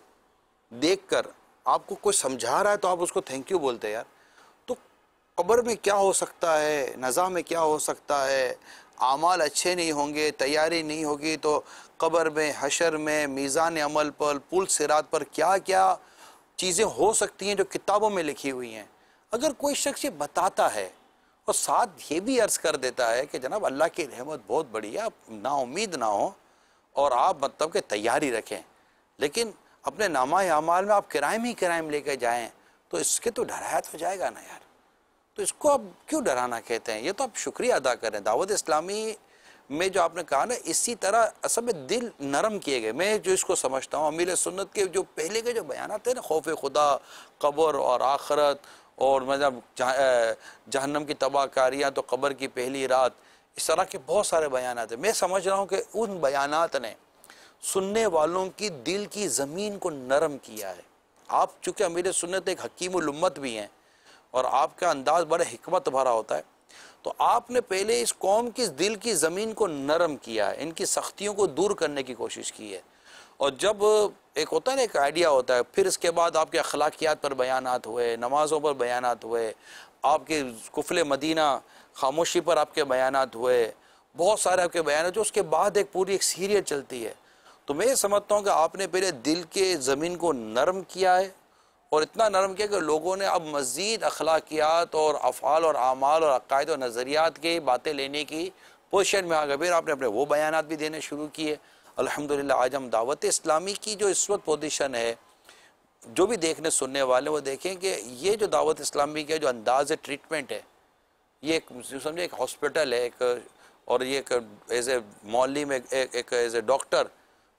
देखकर आपको कोई समझा रहा है तो आप उसको थैंक यू बोलते हैं यार तो कब्र में क्या हो सकता है नज़ा में क्या हो सकता है आमाल अच्छे नहीं होंगे तैयारी नहीं होगी तो कब्र में हशर में मीज़ान अमल पर पुल सिरात पर क्या क्या चीज़ें हो सकती हैं जो किताबों में लिखी हुई हैं अगर कोई शख्स ये बताता है और साथ ये भी अर्ज़ कर देता है कि जनाब अल्लाह की रहमत बहुत बड़ी है आप नाउमीद ना हो और आप मतलब कि तैयारी रखें लेकिन अपने नामा अमाल में आप क्राइम ही क्राइम लेके जाएँ तो इसके तो डराया हो तो जाएगा ना यार तो इसको आप क्यों डराना कहते हैं ये तो आप शुक्रिया अदा करें दावत इस्लामी में जो आपने कहा ना इसी तरह असल में दिल नरम किए गए मैं जो इसको समझता हूँ अमीर सुन्नत के जो पहले के जो बयान थे ना खौफ खुदा कब्र और आखरत और मतलब जहन्नम की तबाहकारियाँ तो कब्र की पहली रात इस तरह के बहुत सारे बयान थे मैं समझ रहा हूँ कि उन बयान ने सुनने वालों की दिल की ज़मीन को नरम किया है आप चूँकि अमीर तो एक हकीम उम्मत भी हैं और आपका अंदाज़ बड़े हमत भरा होता है तो आपने पहले इस कौम की दिल की ज़मीन को नरम किया है इनकी सख्तियों को दूर करने की कोशिश की है और जब एक होता है ना एक आइडिया होता है फिर इसके बाद आपके अखलाकियात पर बयान हुए नमाज़ों पर बयान हुए आपके कुफल मदीना खामोशी पर आपके बयान हुए बहुत सारे आपके बयान जो उसके बाद एक पूरी एक सीरियल चलती है तो मैं समझता हूँ कि आपने पहले दिल के ज़मीन को नरम किया है और इतना नरम किया कि लोगों ने अब मज़ीद अखलाकियात और अफ़ाल और आमाल और अकायद और नज़रियात के बातें लेने की पोजिशन में आ गए फिर आपने अपने वो बयान भी देने शुरू किए अलहमदिल्ला आज हम दावत इस्लामी की जो इस वक्त पोजिशन है जो भी देखने सुनने वाले वो देखें कि ये जो दावत इस्लामी का जो अंदाज ट्रीटमेंट है ये एक समझे एक हॉस्पिटल है एक और ये एक एज ए मॉली में एक एज ए डॉक्टर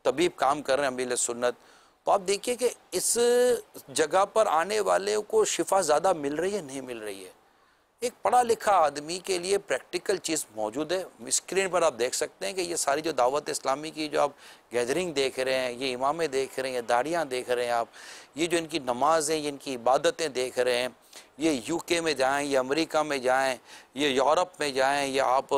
तबीब काम कर रहे हैं अमीर सुन्नत तो आप देखिए कि इस जगह पर आने वाले को शिफा ज़्यादा मिल रही है नहीं मिल रही है एक पढ़ा लिखा आदमी के लिए प्रैक्टिकल चीज़ मौजूद है स्क्रीन पर आप देख सकते हैं कि ये सारी जो दावत इस्लामी की जो आप गैदरिंग देख रहे हैं ये इमामें देख रहे हैं दाढ़ियाँ देख रहे हैं आप ये जो इनकी नमाज़ें ये इनकी इबादतें देख रहे हैं ये यूके में जाएं या अमेरिका में जाएं ये यूरोप में जाएं या आप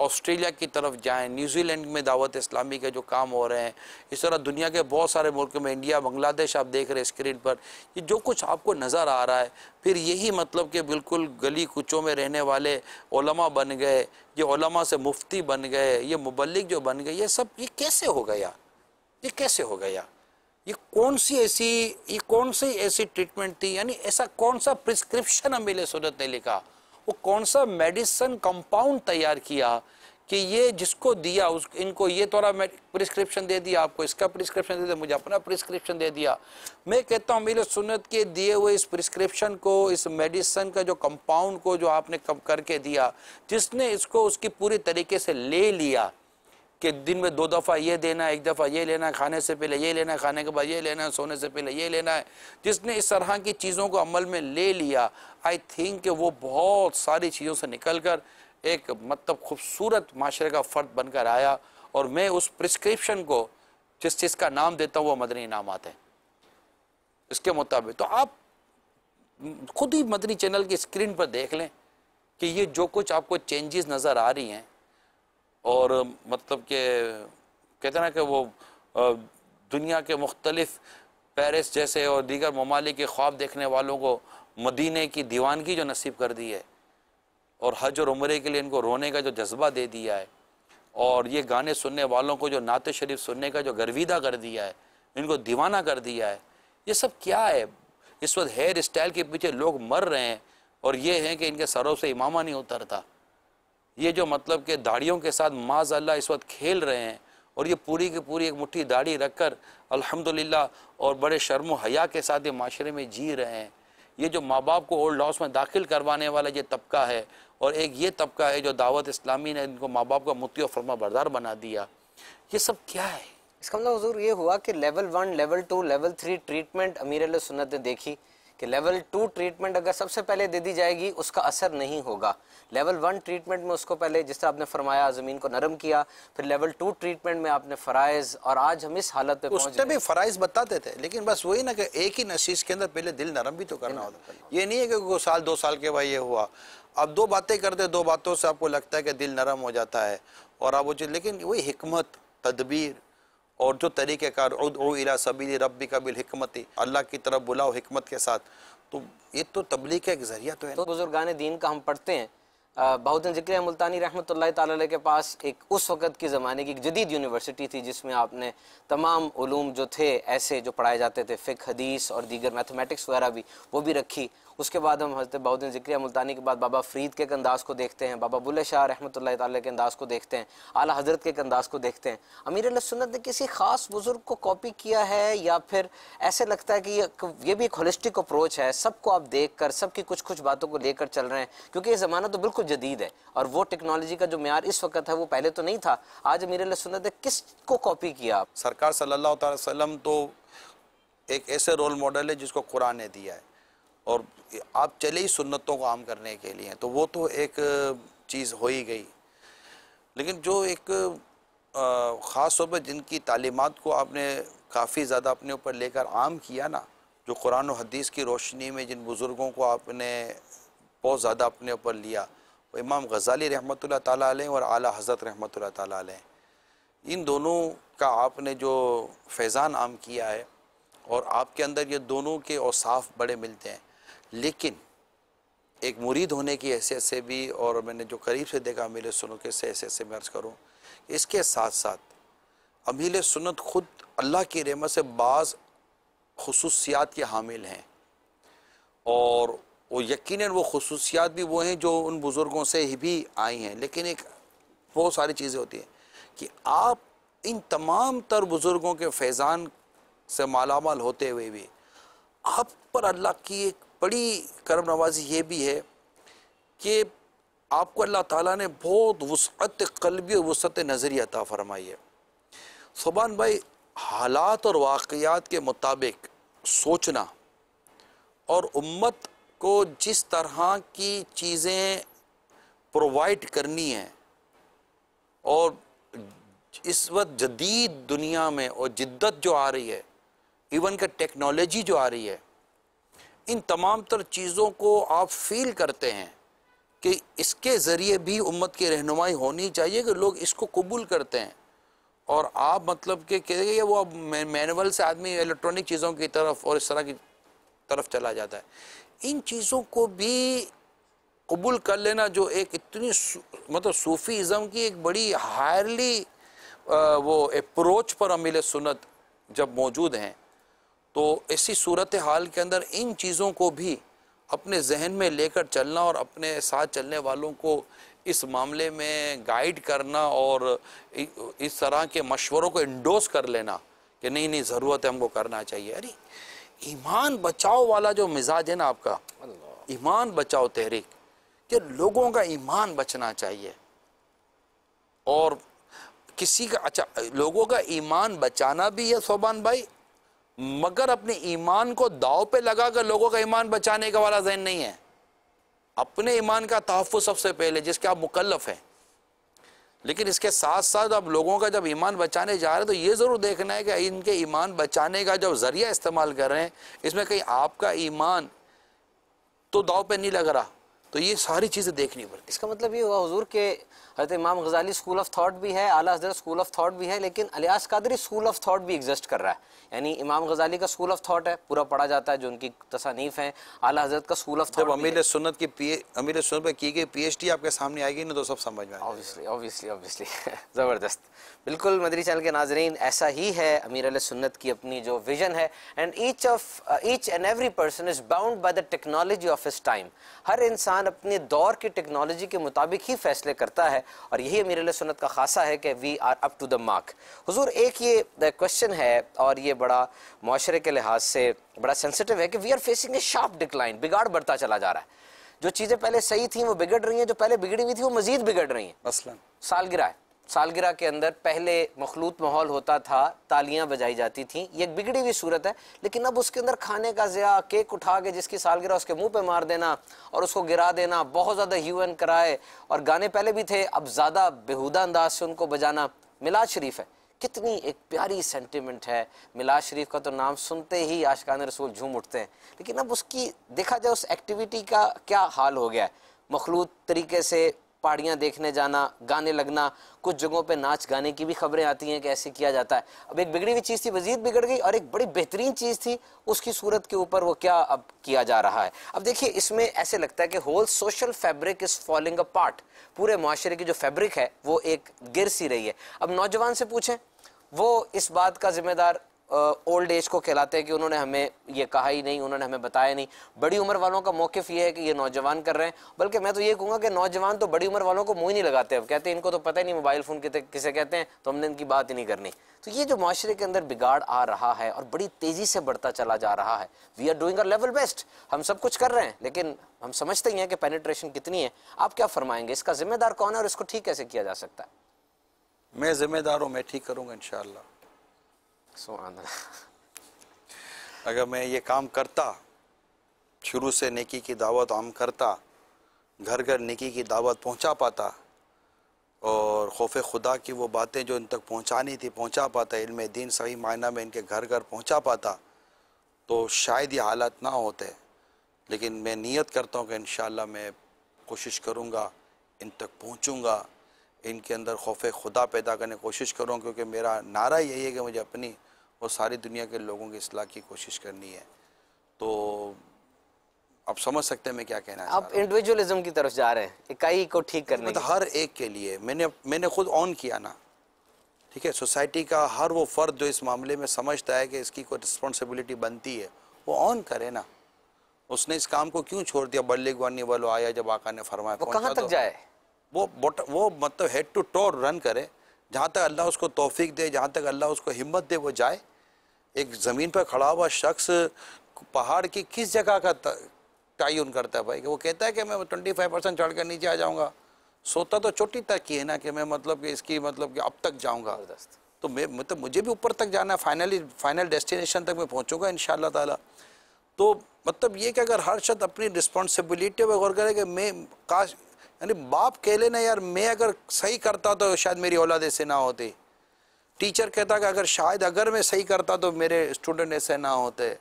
ऑस्ट्रेलिया की तरफ जाएं न्यूजीलैंड में दावत इस्लामी के जो काम हो रहे हैं इस तरह दुनिया के बहुत सारे मुल्क में इंडिया बांग्लादेश आप देख रहे हैं स्क्रीन पर ये जो कुछ आपको नज़र आ रहा है फिर यही मतलब कि बिल्कुल गली कुचों में रहने वाले ओलमा बन गए ये ओलमा से मुफ्ती बन गए ये मुबलिक जो बन गए ये सब ये कैसे हो गया ये कैसे हो गया ये कौन सी ऐसी ये कौन सी ऐसी ट्रीटमेंट थी यानी ऐसा कौन सा प्रिस्क्रिप्शन अमील सूरत ने लिखा वो कौन सा मेडिसन कंपाउंड तैयार किया कि ये जिसको दिया उस इनको ये थोड़ा प्रिस्क्रिप्शन दे दिया आपको इसका प्रिस्क्रिप्शन दे दिया मुझे अपना प्रिस्क्रिप्शन दे दिया मैं कहता हूँ अमीर सुन्नत के दिए हुए इस प्रिस्क्रिप्शन को इस मेडिसन का जो कंपाउंड को जो आपने कम करके दिया जिसने इसको उसकी पूरी तरीके से ले लिया कि दिन में दो दफ़ा ये देना है एक दफ़ा ये लेना है खाने से पहले ये लेना है खाने के बाद ये लेना है सोने से पहले ये लेना है जिसने इस तरह की चीज़ों को अमल में ले लिया आई थिंक वो बहुत सारी चीज़ों से निकल कर एक मतलब खूबसूरत माशरे का फ़र्द बनकर आया और मैं उस प्रिस्क्रिप्शन को जिस चीज़ का नाम देता हूँ वो मदनी आते हैं इसके मुताबिक तो आप खुद ही मदनी चैनल की स्क्रीन पर देख लें कि ये जो कुछ आपको चेंजेस नज़र आ रही हैं और मतलब कि कहते ना कि वो दुनिया के मुख्तलफ़ पेरिस जैसे और दीगर ममालिक के ख्वाब देखने वालों को मदीने की दीवानगी जो नसीब कर दी है और हज और उम्र के लिए इनको रोने का जो जज्बा दे दिया है और ये गाने सुनने वालों को जो नात शरीफ सुनने का जो गर्विदा कर दिया है इनको दीवाना कर दिया है ये सब क्या है इस वक्त हेयर स्टाइल के पीछे लोग मर रहे हैं और ये हैं कि इनके सरों से इमामा नहीं उतरता ये जो मतलब के दाढ़ियों के साथ माज अल्लाह इस वक्त खेल रहे हैं और ये पूरी की पूरी एक मुट्ठी दाढ़ी रख कर अल्हम्दुलिल्लाह और बड़े शर्म हया के साथ ये माशरे में जी रहे हैं ये जो माँ बाप को ओल्ड हाउस में दाखिल करवाने वाला ये तबका है और एक ये तबका है जो दावत इस्लामी ने इनको माँ बाप का मुती और फर्मा बरदार बना दिया ये सब क्या है इसका मतलब हजूर ये हुआ कि level one level two level three treatment अमीर सुन्नत ने देखी कि लेवल टू ट्रीटमेंट अगर सबसे पहले दे दी जाएगी उसका असर नहीं होगा लेवल वन ट्रीटमेंट में उसको पहले जिस तरह आपने फरमाया ज़मीन को नरम किया फिर लेवल टू ट्रीटमेंट में आपने फ़राइज़ और आज हम इस हालत में उसमें भी फ़राइज़ बताते थे लेकिन बस वही ना कि एक ही नशीस के अंदर पहले दिल नरम भी तो करना होता ये नहीं है कि साल दो साल के बाद ये हुआ अब दो बातें करते दो बातों से आपको लगता है कि दिल नरम हो जाता है और आप वो चीज़ लेकिन वही हमत तदबीर और जो तरीक़ार उदला सबी रबी कबिल हमत अल्लाह की तरफ बुलाओ हमत के साथ तो ये तो तबलीग का एक ज़रिया तो है तो बुजुर्गान दीन का हम पढ़ते हैं बहुत जिक्र मुल्तानी रहमत ला के पास एक उस वक़्त के ज़माने की एक जदीद यूनिवर्सिटी थी जिसमें आपने तमाम ूम जो थे ऐसे जो पढ़ाए जाते थे फ़िक हदीस और दीगर मैथमेटिक्स वगैरह भी वो भी रखी उसके बाद हम हज़रत बाउद्दीन ज़िक्रिया मुल्तानी के बाद बाबा फ़रीद के अंदाज़ को देखते हैं बाबा बुल्ले शाह रहमत के अंदाज़ को देखते हैं आला हज़रत के अंदाज़ को देखते हैं अमीर सुन्नत ने किसी ख़ास बुज़ुर्ग को कॉपी किया है या फिर ऐसे लगता है कि ये भी एक होलिस्टिक अप्रोच है सबको आप देख कर सबकी कुछ कुछ बातों को लेकर चल रहे हैं क्योंकि ये ज़माना तो बिल्कुल जदीद है और वो टेक्नोलॉजी का जो मैार इस वक्त है वो पहले तो नहीं था आज अमीर सुन्नत ने किस को कॉपी किया सरकार सल्ला तो एक ऐसे रोल मॉडल है जिसको कुरान ने दिया है और आप चले ही सुन्नतों को आम करने के लिए तो वो तो एक चीज़ हो ही गई लेकिन जो एक ख़ास तौर पर जिनकी तालीमत को आपने काफ़ी ज़्यादा अपने ऊपर लेकर आम किया ना जो कुरान और हदीस की रोशनी में जिन बुज़ुर्गों को आपने बहुत ज़्यादा अपने ऊपर लिया वो इमाम गज़ाली रहमत ताली और आला हज़रत रहमत तैन इन दोनों का आपने जो फैज़ान आम किया है और आपके अंदर ये दोनों के औसाफ बड़े मिलते हैं लेकिन एक मुरीद होने की हैसियत से भी और मैंने जो करीब से देखा अमीर सुनत के हैसियत से मैं अर्ज़ करूँ इसके साथ साथ अमीर सुनत ख़ुद अल्लाह की रहमत से बाज़ खसूसियात के हामिल हैं और वो यकीन वो खसूसियात भी वो हैं जो उन बुज़ुर्गों से ही भी आई हैं लेकिन एक बहुत सारी चीज़ें होती हैं कि आप इन तमाम तर बुज़ुर्गों के फैज़ान से मालामाल होते हुए भी आप पर अल्लाह की एक बड़ी करम नवाजी ये भी है कि आपको अल्लाह ताला ने बहुत वसअत कलबी और वसअत नज़रिया अता फरमाई है सुबान भाई हालात और वाक़ात के मुताबिक सोचना और उम्मत को जिस तरह की चीज़ें प्रोवाइड करनी है और इस वक्त जदीद दुनिया में और जिद्दत जो आ रही है इवन का टेक्नोलॉजी जो आ रही है इन तमाम तर चीज़ों को आप फील करते हैं कि इसके ज़रिए भी उम्मत की रहनुमाई होनी चाहिए कि लोग इसको कबूल करते हैं और आप मतलब कि कह वो अब मैनुअल से आदमी इलेक्ट्रॉनिक चीज़ों की तरफ और इस तरह की तरफ चला जाता है इन चीज़ों को भी कबूल कर लेना जो एक इतनी मतलब सूफ़ीज़म की एक बड़ी हायरली वो अप्रोच पर अमिल सुनत जब मौजूद हैं तो ऐसी सूरत हाल के अंदर इन चीज़ों को भी अपने जहन में लेकर चलना और अपने साथ चलने वालों को इस मामले में गाइड करना और इस तरह के मशवरों को इंडोस कर लेना कि नहीं नहीं ज़रूरत है हमको करना चाहिए अरे ईमान बचाओ वाला जो मिजाज है ना आपका ईमान बचाओ तहरीक कि लोगों का ईमान बचना चाहिए और किसी का अच्छा लोगों का ईमान बचाना भी है सोबान भाई मगर अपने ईमान को दाव पे लगाकर लोगों का ईमान बचाने का वाला जहन नहीं है अपने ईमान का तहफ़ सबसे पहले जिसके आप मुकलफ हैं लेकिन इसके साथ साथ आप लोगों का जब ईमान बचाने जा रहे हैं तो ये ज़रूर देखना है कि इनके ईमान बचाने का जब ज़रिया इस्तेमाल कर रहे हैं इसमें कहीं आपका ईमान तो दाव पे नहीं लग रहा तो ये सारी चीज़ें देखनी पड़ती इसका मतलब ये हुआ हजूर के हजरत इमाम गजाली स्कूल ऑफ थाट भी है आला हजरत स्कूल ऑफ थाट भी है लेकिन अलियास कादरी स्कूल ऑफ थाट भी एग्जिस्ट कर रहा है यानी इमाम गजाली का स्कूल ऑफ थाट है पूरा पढ़ा जाता है जो उनकी तसानीफ है आला हजरत का स्कूल ऑफ थाट अमीर सुनत की पी अमीर सुनत पर की गई पी एच डी आपके सामने आएगी ना तो सब समझ में ऑब्वियसली (laughs) ज़बरदस्त बिल्कुल मदरी चैनल के नाजरीन ऐसा ही है अमीर सुन्नत की अपनी जो विजन है and each of each and every person is bound by the technology of इस टाइम हर इंसान अपने दौर की टेक्नोलॉजी के मुताबिक ही फैसले करता है और यही अमीर सुनत का खासा है कि we are up to the mark हुजूर एक ये क्वेश्चन uh, है और ये बड़ा माशरे के लिहाज से बड़ा सेंसिटिव है कि we are facing a sharp decline बिगाड़ बढ़ता चला जा रहा है जो चीज़ें पहले सही थी वो बिगड़ रही हैं जो पहले बिगड़ी हुई थी वो मजीद बिगड़ रही हैं असल सालगिरह है सालगिरह के अंदर पहले मखलूत माहौल होता था तालियां बजाई जाती थी ये एक बिगड़ी हुई सूरत है लेकिन अब उसके अंदर खाने का ज़िया केक उठा के जिसकी सालगिरह उसके मुंह पे मार देना और उसको गिरा देना बहुत ज़्यादा ह्यू एन कराए और गाने पहले भी थे अब ज़्यादा बेहुदा अंदाज से उनको बजाना मिलाद शरीफ है कितनी एक प्यारी सेंटिमेंट है मिलाद शरीफ का तो नाम सुनते ही आशकान रसूल झूम उठते हैं लेकिन अब उसकी देखा जाए उस एक्टिविटी का क्या हाल हो गया है मखलूत तरीके से पहाड़ियाँ देखने जाना गाने लगना कुछ जगहों पे नाच गाने की भी खबरें आती हैं कि ऐसे किया जाता है अब एक बिगड़ी हुई चीज़ थी मजीद बिगड़ गई और एक बड़ी बेहतरीन चीज़ थी उसकी सूरत के ऊपर वो क्या अब किया जा रहा है अब देखिए इसमें ऐसे लगता है कि whole social fabric is falling apart पूरे माशरे की जो फैब्रिक है वो एक गिर सी रही है अब नौजवान से पूछें वो इस बात का जिम्मेदार ओल्ड एज को कहलाते हैं कि उन्होंने हमें ये कहा ही नहीं उन्होंने हमें बताया नहीं बड़ी उम्र वालों का मौकफ़ ये है कि ये नौजवान कर रहे हैं बल्कि मैं तो ये कहूँगा कि नौजवान तो बड़ी उम्र वालों को मुँह नहीं लगाते अब कहते हैं इनको तो पता ही नहीं मोबाइल फ़ोन किसे कहते हैं तो हमने इनकी बात ही नहीं करनी तो ये जो माशरे के अंदर बिगाड़ आ रहा है और बड़ी तेज़ी से बढ़ता चला जा रहा है we are doing our level best हम सब कुछ कर रहे हैं लेकिन हम समझते ही हैं कि पेनिट्रेशन कितनी है आप क्या फरमाएंगे इसका जिम्मेदार कौन है और इसको ठीक कैसे किया जा सकता है मैं जिम्मेदार हूँ मैं ठीक करूँगा इन अगर मैं ये काम करता शुरू से नेकी की दावत आम करता घर घर नेकी की दावत पहुंचा पाता और खौफ खुदा की वो बातें जो इन तक पहुंचानी थी पहुंचा पाता इल्म दीन सही मायना में इनके घर घर पहुंचा पाता तो शायद ये हालात ना होते लेकिन मैं नियत करता हूँ कि इन मैं कोशिश करूँगा इन तक पहुँचूँगा इनके अंदर खौफ खुदा पैदा करने की कोशिश करूँ क्योंकि मेरा नारा यही है कि मुझे अपनी और सारी दुनिया के लोगों की असलाह की कोशिश करनी है तो आप समझ सकते हैं मैं क्या कहना आप इंडिविजुअलिज्म की तरफ जा रहे हैं इकाई को ठीक करने मतलब हर एक के लिए मैंने मैंने खुद ऑन किया ना ठीक है सोसाइटी का हर वो फ़र्द जो इस मामले में समझता है कि इसकी कोई रिस्पॉन्सिबिलिटी बनती है वो ऑन करे ना उसने इस काम को क्यों छोड़ दिया बल्ले गुआनी वालो आया जब आका ने फरमाया वो कहाँ तक जाए वो वो मतलब हेड टू टोर रन करे जहाँ तक अल्लाह उसको तोफ़ी दे जहाँ तक अल्लाह उसको हिम्मत दे वो जाए एक ज़मीन पर खड़ा हुआ शख्स पहाड़ की किस जगह का तयन करता है भाई कि वो कहता है कि मैं ट्वेंटी फाइव परसेंट चढ़ कर नीचे आ जाऊँगा सोता तो चोटी तक ही है ना कि मैं मतलब कि इसकी मतलब कि अब तक जाऊँगा तो मैं मतलब मुझे भी ऊपर तक जाना है फाइनली फाइनल डेस्टिनेशन तक मैं पहुँचूँगा इन ताला तो मतलब ये कि अगर हर शख्स अपनी रिस्पॉन्सिबिलिटी पर गौर करे कि मैं काश यानी बाप कह लेना यार मैं अगर सही करता तो शायद मेरी औलाद ऐसे ना होती टीचर कहता कि अगर शायद अगर मैं सही करता तो मेरे स्टूडेंट ऐसे ना होते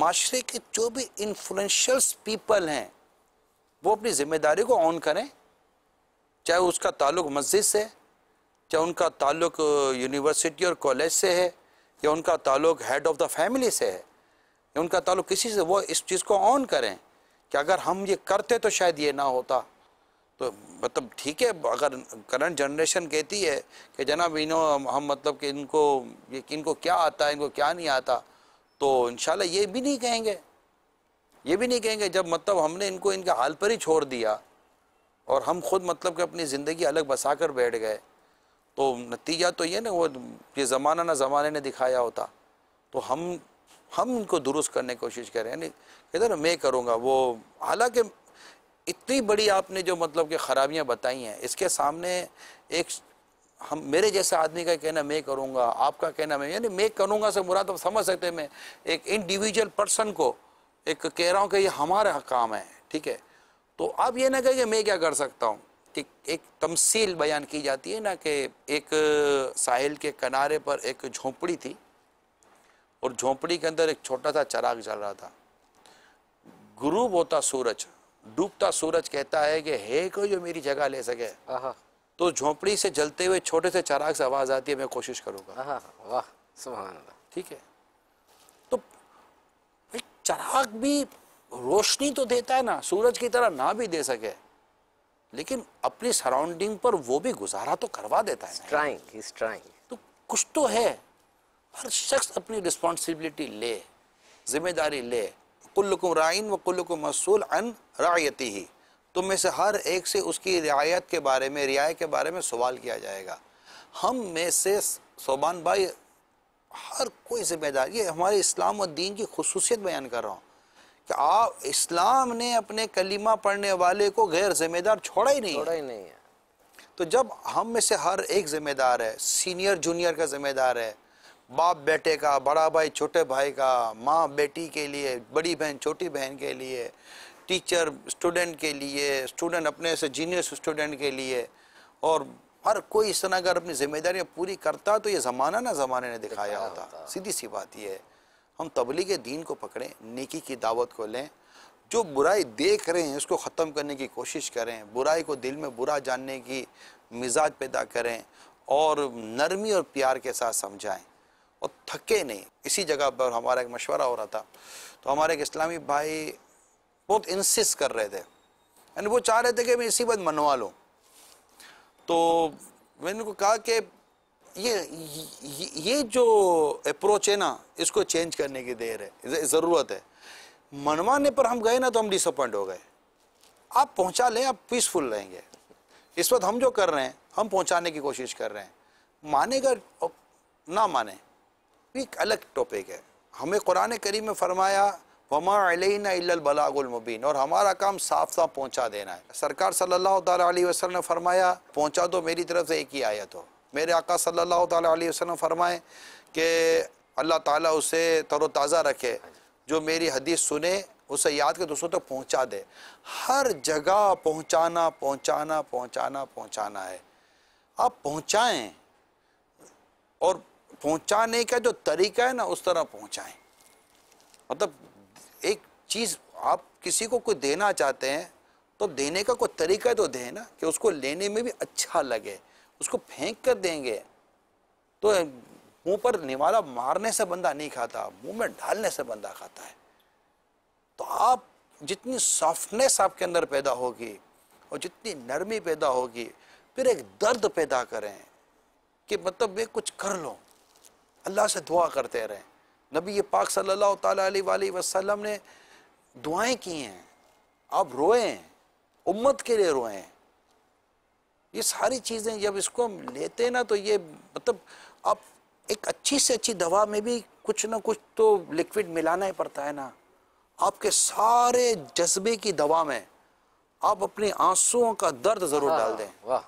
माशरे के जो भी इन्फ्लुएंशल्स पीपल हैं वो अपनी जिम्मेदारी को ऑन करें चाहे उसका ताल्लुक मस्जिद से चाहे उनका ताल्लुक यूनिवर्सिटी और कॉलेज से है या उनका ताल्लुक हेड ऑफ़ द फैमिली से है या उनका ताल्लुक किसी से वो इस चीज़ को ऑन करें कि अगर हम ये करते तो शायद ये ना होता तो मतलब ठीक है अगर करंट जनरेशन कहती है कि जनाब इनो हम मतलब कि इनको ये इनको क्या आता है इनको क्या नहीं आता तो इन ये भी नहीं कहेंगे ये भी नहीं कहेंगे जब मतलब हमने इनको इनके हाल पर ही छोड़ दिया और हम खुद मतलब कि अपनी ज़िंदगी अलग बसा कर बैठ गए तो नतीजा तो ये ना वो ये ज़माना ना ज़माने ने दिखाया होता तो हम हम इनको दुरुस्त करने की कोशिश करें यानी कहते ना मैं करूँगा वो हालांकि इतनी बड़ी आपने जो मतलब कि ख़राबियाँ बताई हैं इसके सामने एक हम मेरे जैसे आदमी का कहना मैं करूँगा आपका कहना मैं यानी मैं करूँगा से मुराद आप समझ सकते हैं मैं एक इंडिविजुअल पर्सन को एक कह रहा हूँ कि ये हमारा काम है ठीक है तो आप ये ना कहें कि मैं क्या कर सकता हूँ कि एक तमसील बयान की जाती है ना कि एक साहिल के किनारे पर एक झोंपड़ी थी और झोंपड़ी के अंदर एक छोटा सा चराग जल रहा था गुरूब होता सूरज डूबता सूरज कहता है कि हे कोई जो मेरी जगह ले सके तो झोंपड़ी से जलते हुए छोटे से चराग से आवाज़ आती है मैं कोशिश करूंगा वाह ठीक है तो चराग भी रोशनी तो देता है ना सूरज की तरह ना भी दे सके लेकिन अपनी सराउंडिंग पर वो भी गुजारा तो करवा देता है trying, he's तो कुछ तो है हर शख्स अपनी रिस्पॉन्सिबिलिटी ले जिम्मेदारी ले कुल्लुकुम राइन व कुल्लुकुम मसूल अन रायती ही तुम में से हर एक से उसकी रियायत के बारे में रियाय के बारे में सवाल किया जाएगा हम में से सोबान भाई हर कोई ज़िम्मेदार ये हमारे इस्लाम और दीन की खसूसियत बयान कर रहा हूँ कि आप इस्लाम ने अपने कलीमा पढ़ने वाले को गैर ज़िम्मेदार छोड़ा ही नहीं छोड़ा ही नहीं है तो जब हम में से हर एक ज़िम्मेदार है सीनियर जूनियर का ज़िम्मेदार है बाप बेटे का बड़ा भाई छोटे भाई का माँ बेटी के लिए बड़ी बहन छोटी बहन के लिए टीचर स्टूडेंट के लिए स्टूडेंट अपने से जीनियस स्टूडेंट के लिए और हर कोई इस तरह अगर अपनी जिम्मेदारियाँ पूरी करता तो ये ज़माना ना ज़माने ने दिखाया होता सीधी सी बात यह है हम तबलीग दीन को पकड़ें नेकी की दावत को लें जो बुराई देख रहे हैं उसको ख़त्म करने की कोशिश करें बुराई को दिल में बुरा जानने की मिजाज पैदा करें और नरमी और प्यार के साथ समझाएं और थके नहीं इसी जगह पर हमारा एक मशवरा हो रहा था तो हमारे एक इस्लामी भाई बहुत इंसिस कर रहे थे यानी वो चाह रहे थे कि मैं इसी बात मनवा लूँ तो मैंने उनको कहा कि ये ये जो अप्रोच है ना इसको चेंज करने की देर है ज़रूरत है मनवाने पर हम गए ना तो हम डिसअपॉइंट हो गए आप पहुंचा लें आप पीसफुल रहेंगे इस वक्त हम जो कर रहे हैं हम पहुंचाने की कोशिश कर रहे हैं मानेगा ना माने एक अलग टॉपिक है हमें कुरान करीम में फ़रमाया वमा अलबलागुलमबीन और हमारा काम साफ साफ पहुँचा देना है सरकार सल्लल्लाहु अलैहि वसल्लम ने फरमाया पहुँचा दो मेरी तरफ से एक ही आयत हो मेरे आका सल्लल्लाहु अलैहि वसल्लम फरमाएँ कि अल्लाह ताला उसे तरोताज़ा रखे जो मेरी हदीस सुने उसे याद के दूसरों तक तो, तो पहुँचा दे हर जगह पहुँचाना पहुँचाना पहुँचाना पहुँचाना है आप पहुँचाएँ और पहुंचाने का जो तरीका है ना उस तरह पहुंचाएं मतलब एक चीज़ आप किसी को कोई देना चाहते हैं तो देने का कोई तरीका तो दें ना कि उसको लेने में भी अच्छा लगे उसको फेंक कर देंगे तो मुंह पर निवाला मारने से बंदा नहीं खाता मुंह में ढालने से बंदा खाता है तो आप जितनी सॉफ्टनेस आपके अंदर पैदा होगी और जितनी नरमी पैदा होगी फिर एक दर्द पैदा करें कि मतलब मैं कुछ कर लूँ अल्लाह से दुआ करते रहें नबी पाक सल्लल्लाहु अलैहि वसल्लम ने दुआएं की हैं आप रोएं उम्मत के लिए रोएं ये सारी चीज़ें जब इसको हम लेते ना तो ये मतलब आप एक अच्छी से अच्छी दवा में भी कुछ ना कुछ तो लिक्विड मिलाना ही पड़ता है ना आपके सारे जज्बे की दवा में आप अपने आंसुओं का दर्द ज़रूर डाल दें वाह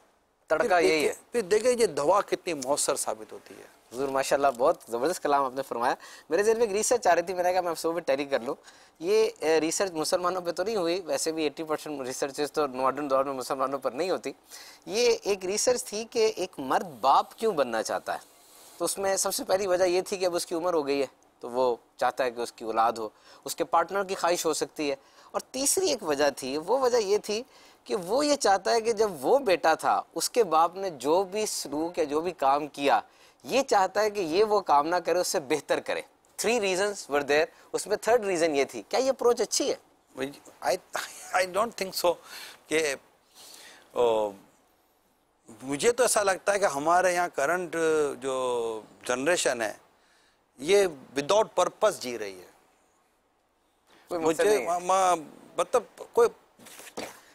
तड़का यही है फिर देखें ये दवा कितनी मौसर साबित होती है हजूर माशाल्लाह बहुत ज़बरदस्त कलाम आपने फरमाया मेरे जहन में एक रिसर्च आ रही थी मैंने कहा मैं आपसे भी टैरी कर लूँ ये रिसर्च मुसलमानों पे तो नहीं हुई वैसे भी 80 परसेंट रिसर्चेज तो मॉडर्न दौर में मुसलमानों पर नहीं होती ये एक रिसर्च थी कि एक मर्द बाप क्यों बनना चाहता है तो उसमें सबसे पहली वजह ये थी कि अब उसकी उम्र हो गई है तो वो चाहता है कि उसकी औलाद हो उसके पार्टनर की ख्वाहिश हो सकती है और तीसरी एक वजह थी वो वजह ये थी कि वो ये चाहता है कि जब वो बेटा था उसके बाप ने जो भी सलूक या जो भी काम किया ये चाहता है कि ये वो काम ना करे उससे बेहतर करे थ्री रीजन वर देर उसमें थर्ड रीजन ये थी क्या ये अप्रोच अच्छी है आई आई डोंट थिंक सो कि मुझे तो ऐसा लगता है कि हमारे यहाँ करंट जो जनरेशन है ये विदाउट पर्पस जी रही है मतलब मुझे मतलब कोई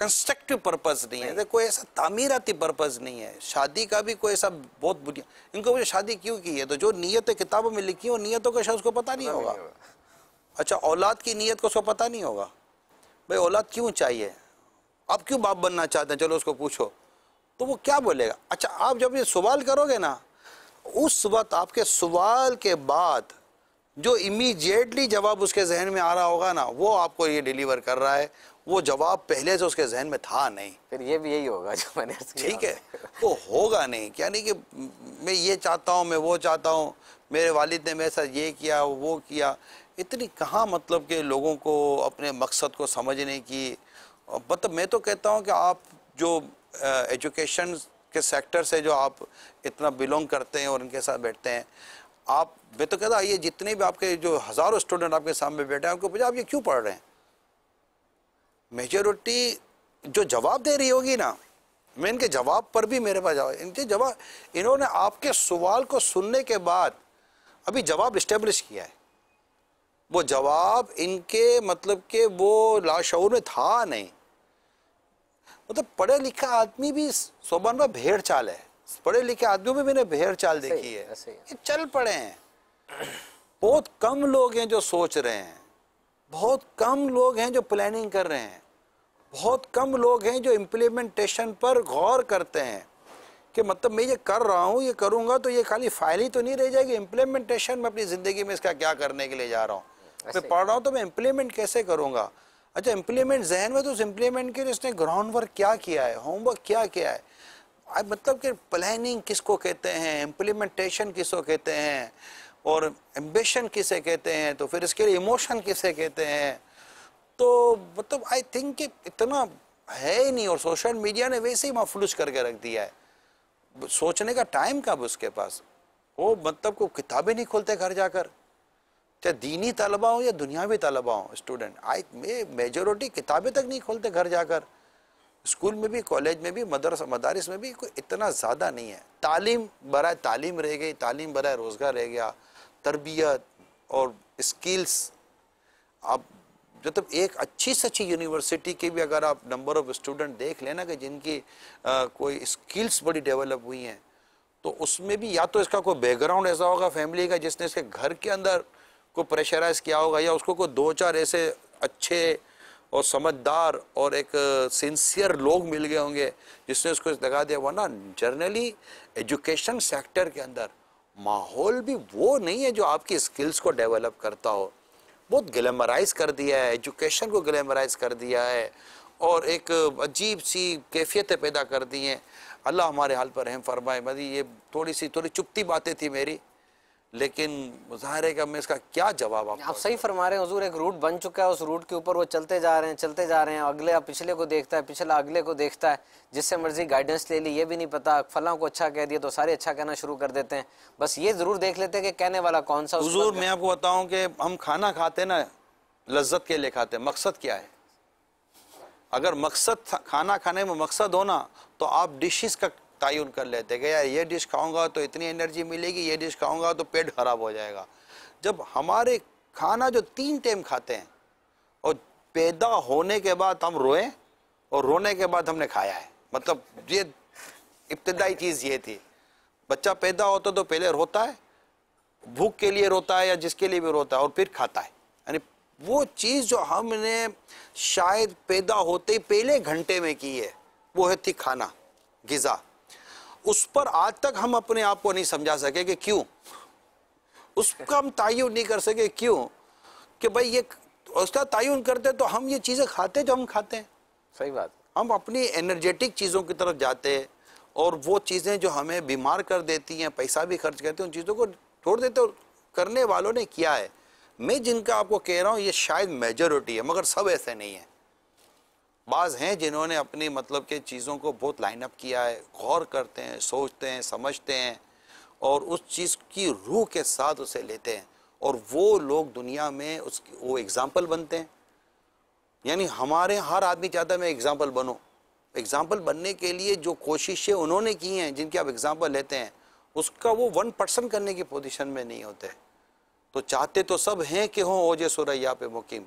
कंस्ट्रक्टिव पर्पज़ नहीं है कोई ऐसा तामीराती पर्पज़ नहीं है शादी का भी कोई ऐसा बहुत बुनिया इनको मुझे शादी क्यों की है तो जो नीयतें किताबों में लिखी हैं नीयतों का शायद उसको पता नहीं होगा अच्छा औलाद की नीयत को उसको पता नहीं होगा भाई औलाद क्यों चाहिए आप क्यों बाप बनना चाहते हैं चलो उसको पूछो तो वो क्या बोलेगा अच्छा आप जब ये सवाल करोगे ना उस वक्त आपके सवाल के बाद जो इमीजिएटली जवाब उसके जहन में आ रहा होगा ना वो आपको ये डिलीवर कर रहा है वो जवाब पहले से उसके जहन में था नहीं फिर ये भी यही होगा जो मैंने ठीक है वो होगा नहीं क्या नहीं कि मैं ये चाहता हूँ मैं वो चाहता हूँ मेरे वालिद ने मेरे साथ ये किया वो किया इतनी कहाँ मतलब के लोगों को अपने मकसद को समझने की मतलब मैं तो कहता हूँ कि आप जो एजुकेशन के सेक्टर से जो आप इतना बिलोंग करते हैं और उनके साथ बैठते हैं आप मैं तो कहता ये जितने भी आपके जो हज़ारों स्टूडेंट आपके सामने बैठे हैं आपको पूछा आप ये क्यों पढ़ रहे हैं मेजोरिटी जो जवाब दे रही होगी ना मैं इनके जवाब पर भी मेरे पास जवाब इनके जवाब इन्होंने आपके सवाल को सुनने के बाद अभी जवाब इस्टेब्लिश किया है वो जवाब इनके मतलब के वो लाशूर में था नहीं मतलब पढ़े लिखा आदमी भी सोबन में भेड़ चाल है पढ़े लिखे आदमियों में मैंने भेड़ चाल देखी है ये चल पड़े हैं बहुत कम लोग हैं जो सोच रहे हैं बहुत कम लोग हैं जो प्लानिंग कर रहे हैं बहुत कम लोग हैं जो इम्प्लीमेंटेशन पर गौर करते हैं कि मतलब मैं ये कर रहा हूँ ये करूँगा तो ये खाली फाइल ही तो नहीं रह जाएगी इम्प्लीमेंटेशन में अपनी ज़िंदगी में इसका क्या करने के लिए जा रहा हूँ मैं पढ़ रहा हूँ तो मैं इम्प्लीमेंट कैसे करूँगा अच्छा इम्प्लीमेंट जहन में तो उस इम्प्लीमेंट के लिए उसने ग्राउंड वर्क क्या किया है होमवर्क क्या किया है मतलब कि प्लानिंग किसको कहते हैं इम्प्लीमेंटेशन किसको कहते हैं और एम्बिशन किसे कहते हैं तो फिर इसके लिए इमोशन किसे कहते हैं तो मतलब आई थिंक कि इतना है ही नहीं और सोशल मीडिया ने वैसे ही मफलूज करके रख दिया है सोचने का टाइम कब उसके पास वो मतलब को किताबें नहीं खोलते घर जाकर चाहे दीनी तलबा हो या दुनियावी तलबा हो स्टूडेंट आई मे मेजोरिटी किताबें तक नहीं खोलते घर जाकर स्कूल में भी कॉलेज में भी मदरसा मदारस में भी कोई इतना ज़्यादा नहीं है तालीम बरए तालीम रह गई तालीम बरए रोज़गार रह गया तरबियत और स्किल्स अब जब मतलब एक अच्छी से अच्छी यूनिवर्सिटी के भी अगर आप नंबर ऑफ स्टूडेंट देख लेना कि जिनकी आ, कोई स्किल्स बड़ी डेवलप हुई हैं तो उसमें भी या तो इसका कोई बैकग्राउंड ऐसा होगा फैमिली का जिसने इसके घर के अंदर को प्रेशराइज किया होगा या उसको कोई दो चार ऐसे अच्छे और समझदार और एक सिंसियर लोग मिल गए होंगे जिसने उसको लगा दिया वरना जनरली एजुकेशन सेक्टर के अंदर माहौल भी वो नहीं है जो आपकी स्किल्स को डेवलप करता हो बहुत ग्लैमराइज कर दिया है एजुकेशन को ग्लैमराइज कर दिया है और एक अजीब सी कैफियतें पैदा कर दी हैं अल्लाह हमारे हाल पर रहम फरमाए मदी ये थोड़ी सी थोड़ी चुपती बातें थी मेरी लेकिन मुजाहरे का मैं इसका क्या जवाब आप आप सही फरमा रहे हैं हजूर एक रूट बन चुका है उस रूट के ऊपर वो चलते जा रहे हैं चलते जा रहे हैं अगले पिछले को देखता है पिछला अगले को देखता है जिससे मर्जी गाइडेंस ले ली ये भी नहीं पता फलां को अच्छा कह दिया तो सारे अच्छा कहना शुरू कर देते हैं बस ये ज़रूर देख लेते हैं कि कहने वाला कौन सा हजूर मैं आपको बताऊँ कि हम खाना खाते ना लज्जत के लिए खाते मकसद क्या है अगर मकसद खाना खाने में मकसद हो ना तो आप डिशेज का तयन कर लेते हैं कि यार ये डिश खाऊंगा तो इतनी एनर्जी मिलेगी ये डिश खाऊंगा तो पेट ख़राब हो जाएगा जब हमारे खाना जो तीन टाइम खाते हैं और पैदा होने के बाद हम रोएं और रोने के बाद हमने खाया है मतलब ये इब्तदाई चीज़ ये थी बच्चा पैदा होता तो पहले रोता है भूख के लिए रोता है या जिसके लिए भी रोता है और फिर खाता है यानी वो चीज़ जो हमने शायद पैदा होते ही पहले घंटे में की है वो है थी खाना गिज़ा उस पर आज तक हम अपने आप को नहीं समझा सके कि क्यों उसका हम तयन नहीं कर सके क्यों कि भाई ये उसका तयन करते तो हम ये चीज़ें खाते जो हम खाते हैं सही बात हम अपनी एनर्जेटिक चीज़ों की तरफ जाते हैं और वो चीज़ें जो हमें बीमार कर देती हैं पैसा भी खर्च करते हैं उन चीज़ों को छोड़ देते और करने वालों ने किया है मैं जिनका आपको कह रहा हूँ ये शायद मेजोरिटी है मगर सब ऐसे नहीं है बाज़ हैं जिन्होंने अपनी मतलब के चीज़ों को बहुत लाइनअप किया है गौर करते हैं सोचते हैं समझते हैं और उस चीज़ की रूह के साथ उसे लेते हैं और वो लोग दुनिया में उस वो एग्ज़ाम्पल बनते हैं यानी हमारे हर आदमी चाहता है मैं एग्ज़ाम्पल बनूँ एग्ज़ाम्पल बनने के लिए जो कोशिशें उन्होंने की हैं जिनकी आप एग्ज़ाम्पल लेते हैं उसका वो वन पर्सन करने की पोजिशन में नहीं होते तो चाहते तो सब हैं कि हों ओजे सुरैया पे मुकीम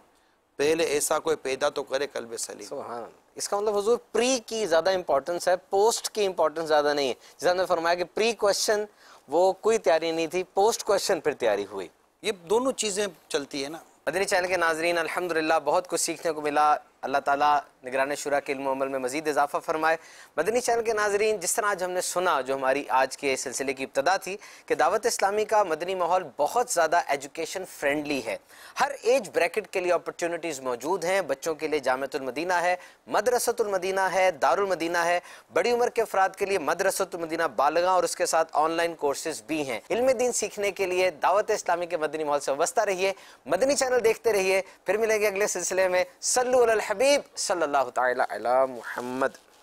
पहले ऐसा कोई पैदा तो करे कल्ब सलीम हाँ। इसका मतलब हजूर प्री की ज़्यादा इंपॉर्टेंस है पोस्ट की इंपॉर्टेंस ज़्यादा नहीं है जैसा ने फरमाया कि प्री क्वेश्चन वो कोई तैयारी नहीं थी पोस्ट क्वेश्चन फिर तैयारी हुई ये दोनों चीज़ें चलती है ना मदनी चैनल के नाजरीन अल्हम्दुलिल्लाह बहुत कुछ सीखने को मिला अल्लाह ताला निगरान शुरा के इल्म अमल में मजीद इजाफा फरमाए मदनी चैनल के नाजरीन जिस तरह आज हमने सुना जो हमारी आज के सिलसिले की इब्तदा थी कि दावत इस्लामी का मदनी माहौल बहुत ज़्यादा एजुकेशन फ्रेंडली है हर एज ब्रैकेट के लिए अपॉर्चुनिटीज़ मौजूद हैं बच्चों के लिए जामतुलमदीना है मदरसतुलमदीना है दारुलमदीना है बड़ी उम्र के अफराद के लिए मदरसतुलमदीना बालगा और उसके साथ ऑनलाइन कोर्सेज भी हैं इल्म दिन सीखने के लिए दावत इस्लामी के मदनी माहौल से वस्ता रहिए मदनी चैनल देखते रहिए फिर मिलेंगे अगले सिलसिले में सलूल الحبيب صلى الله تعالى على محمد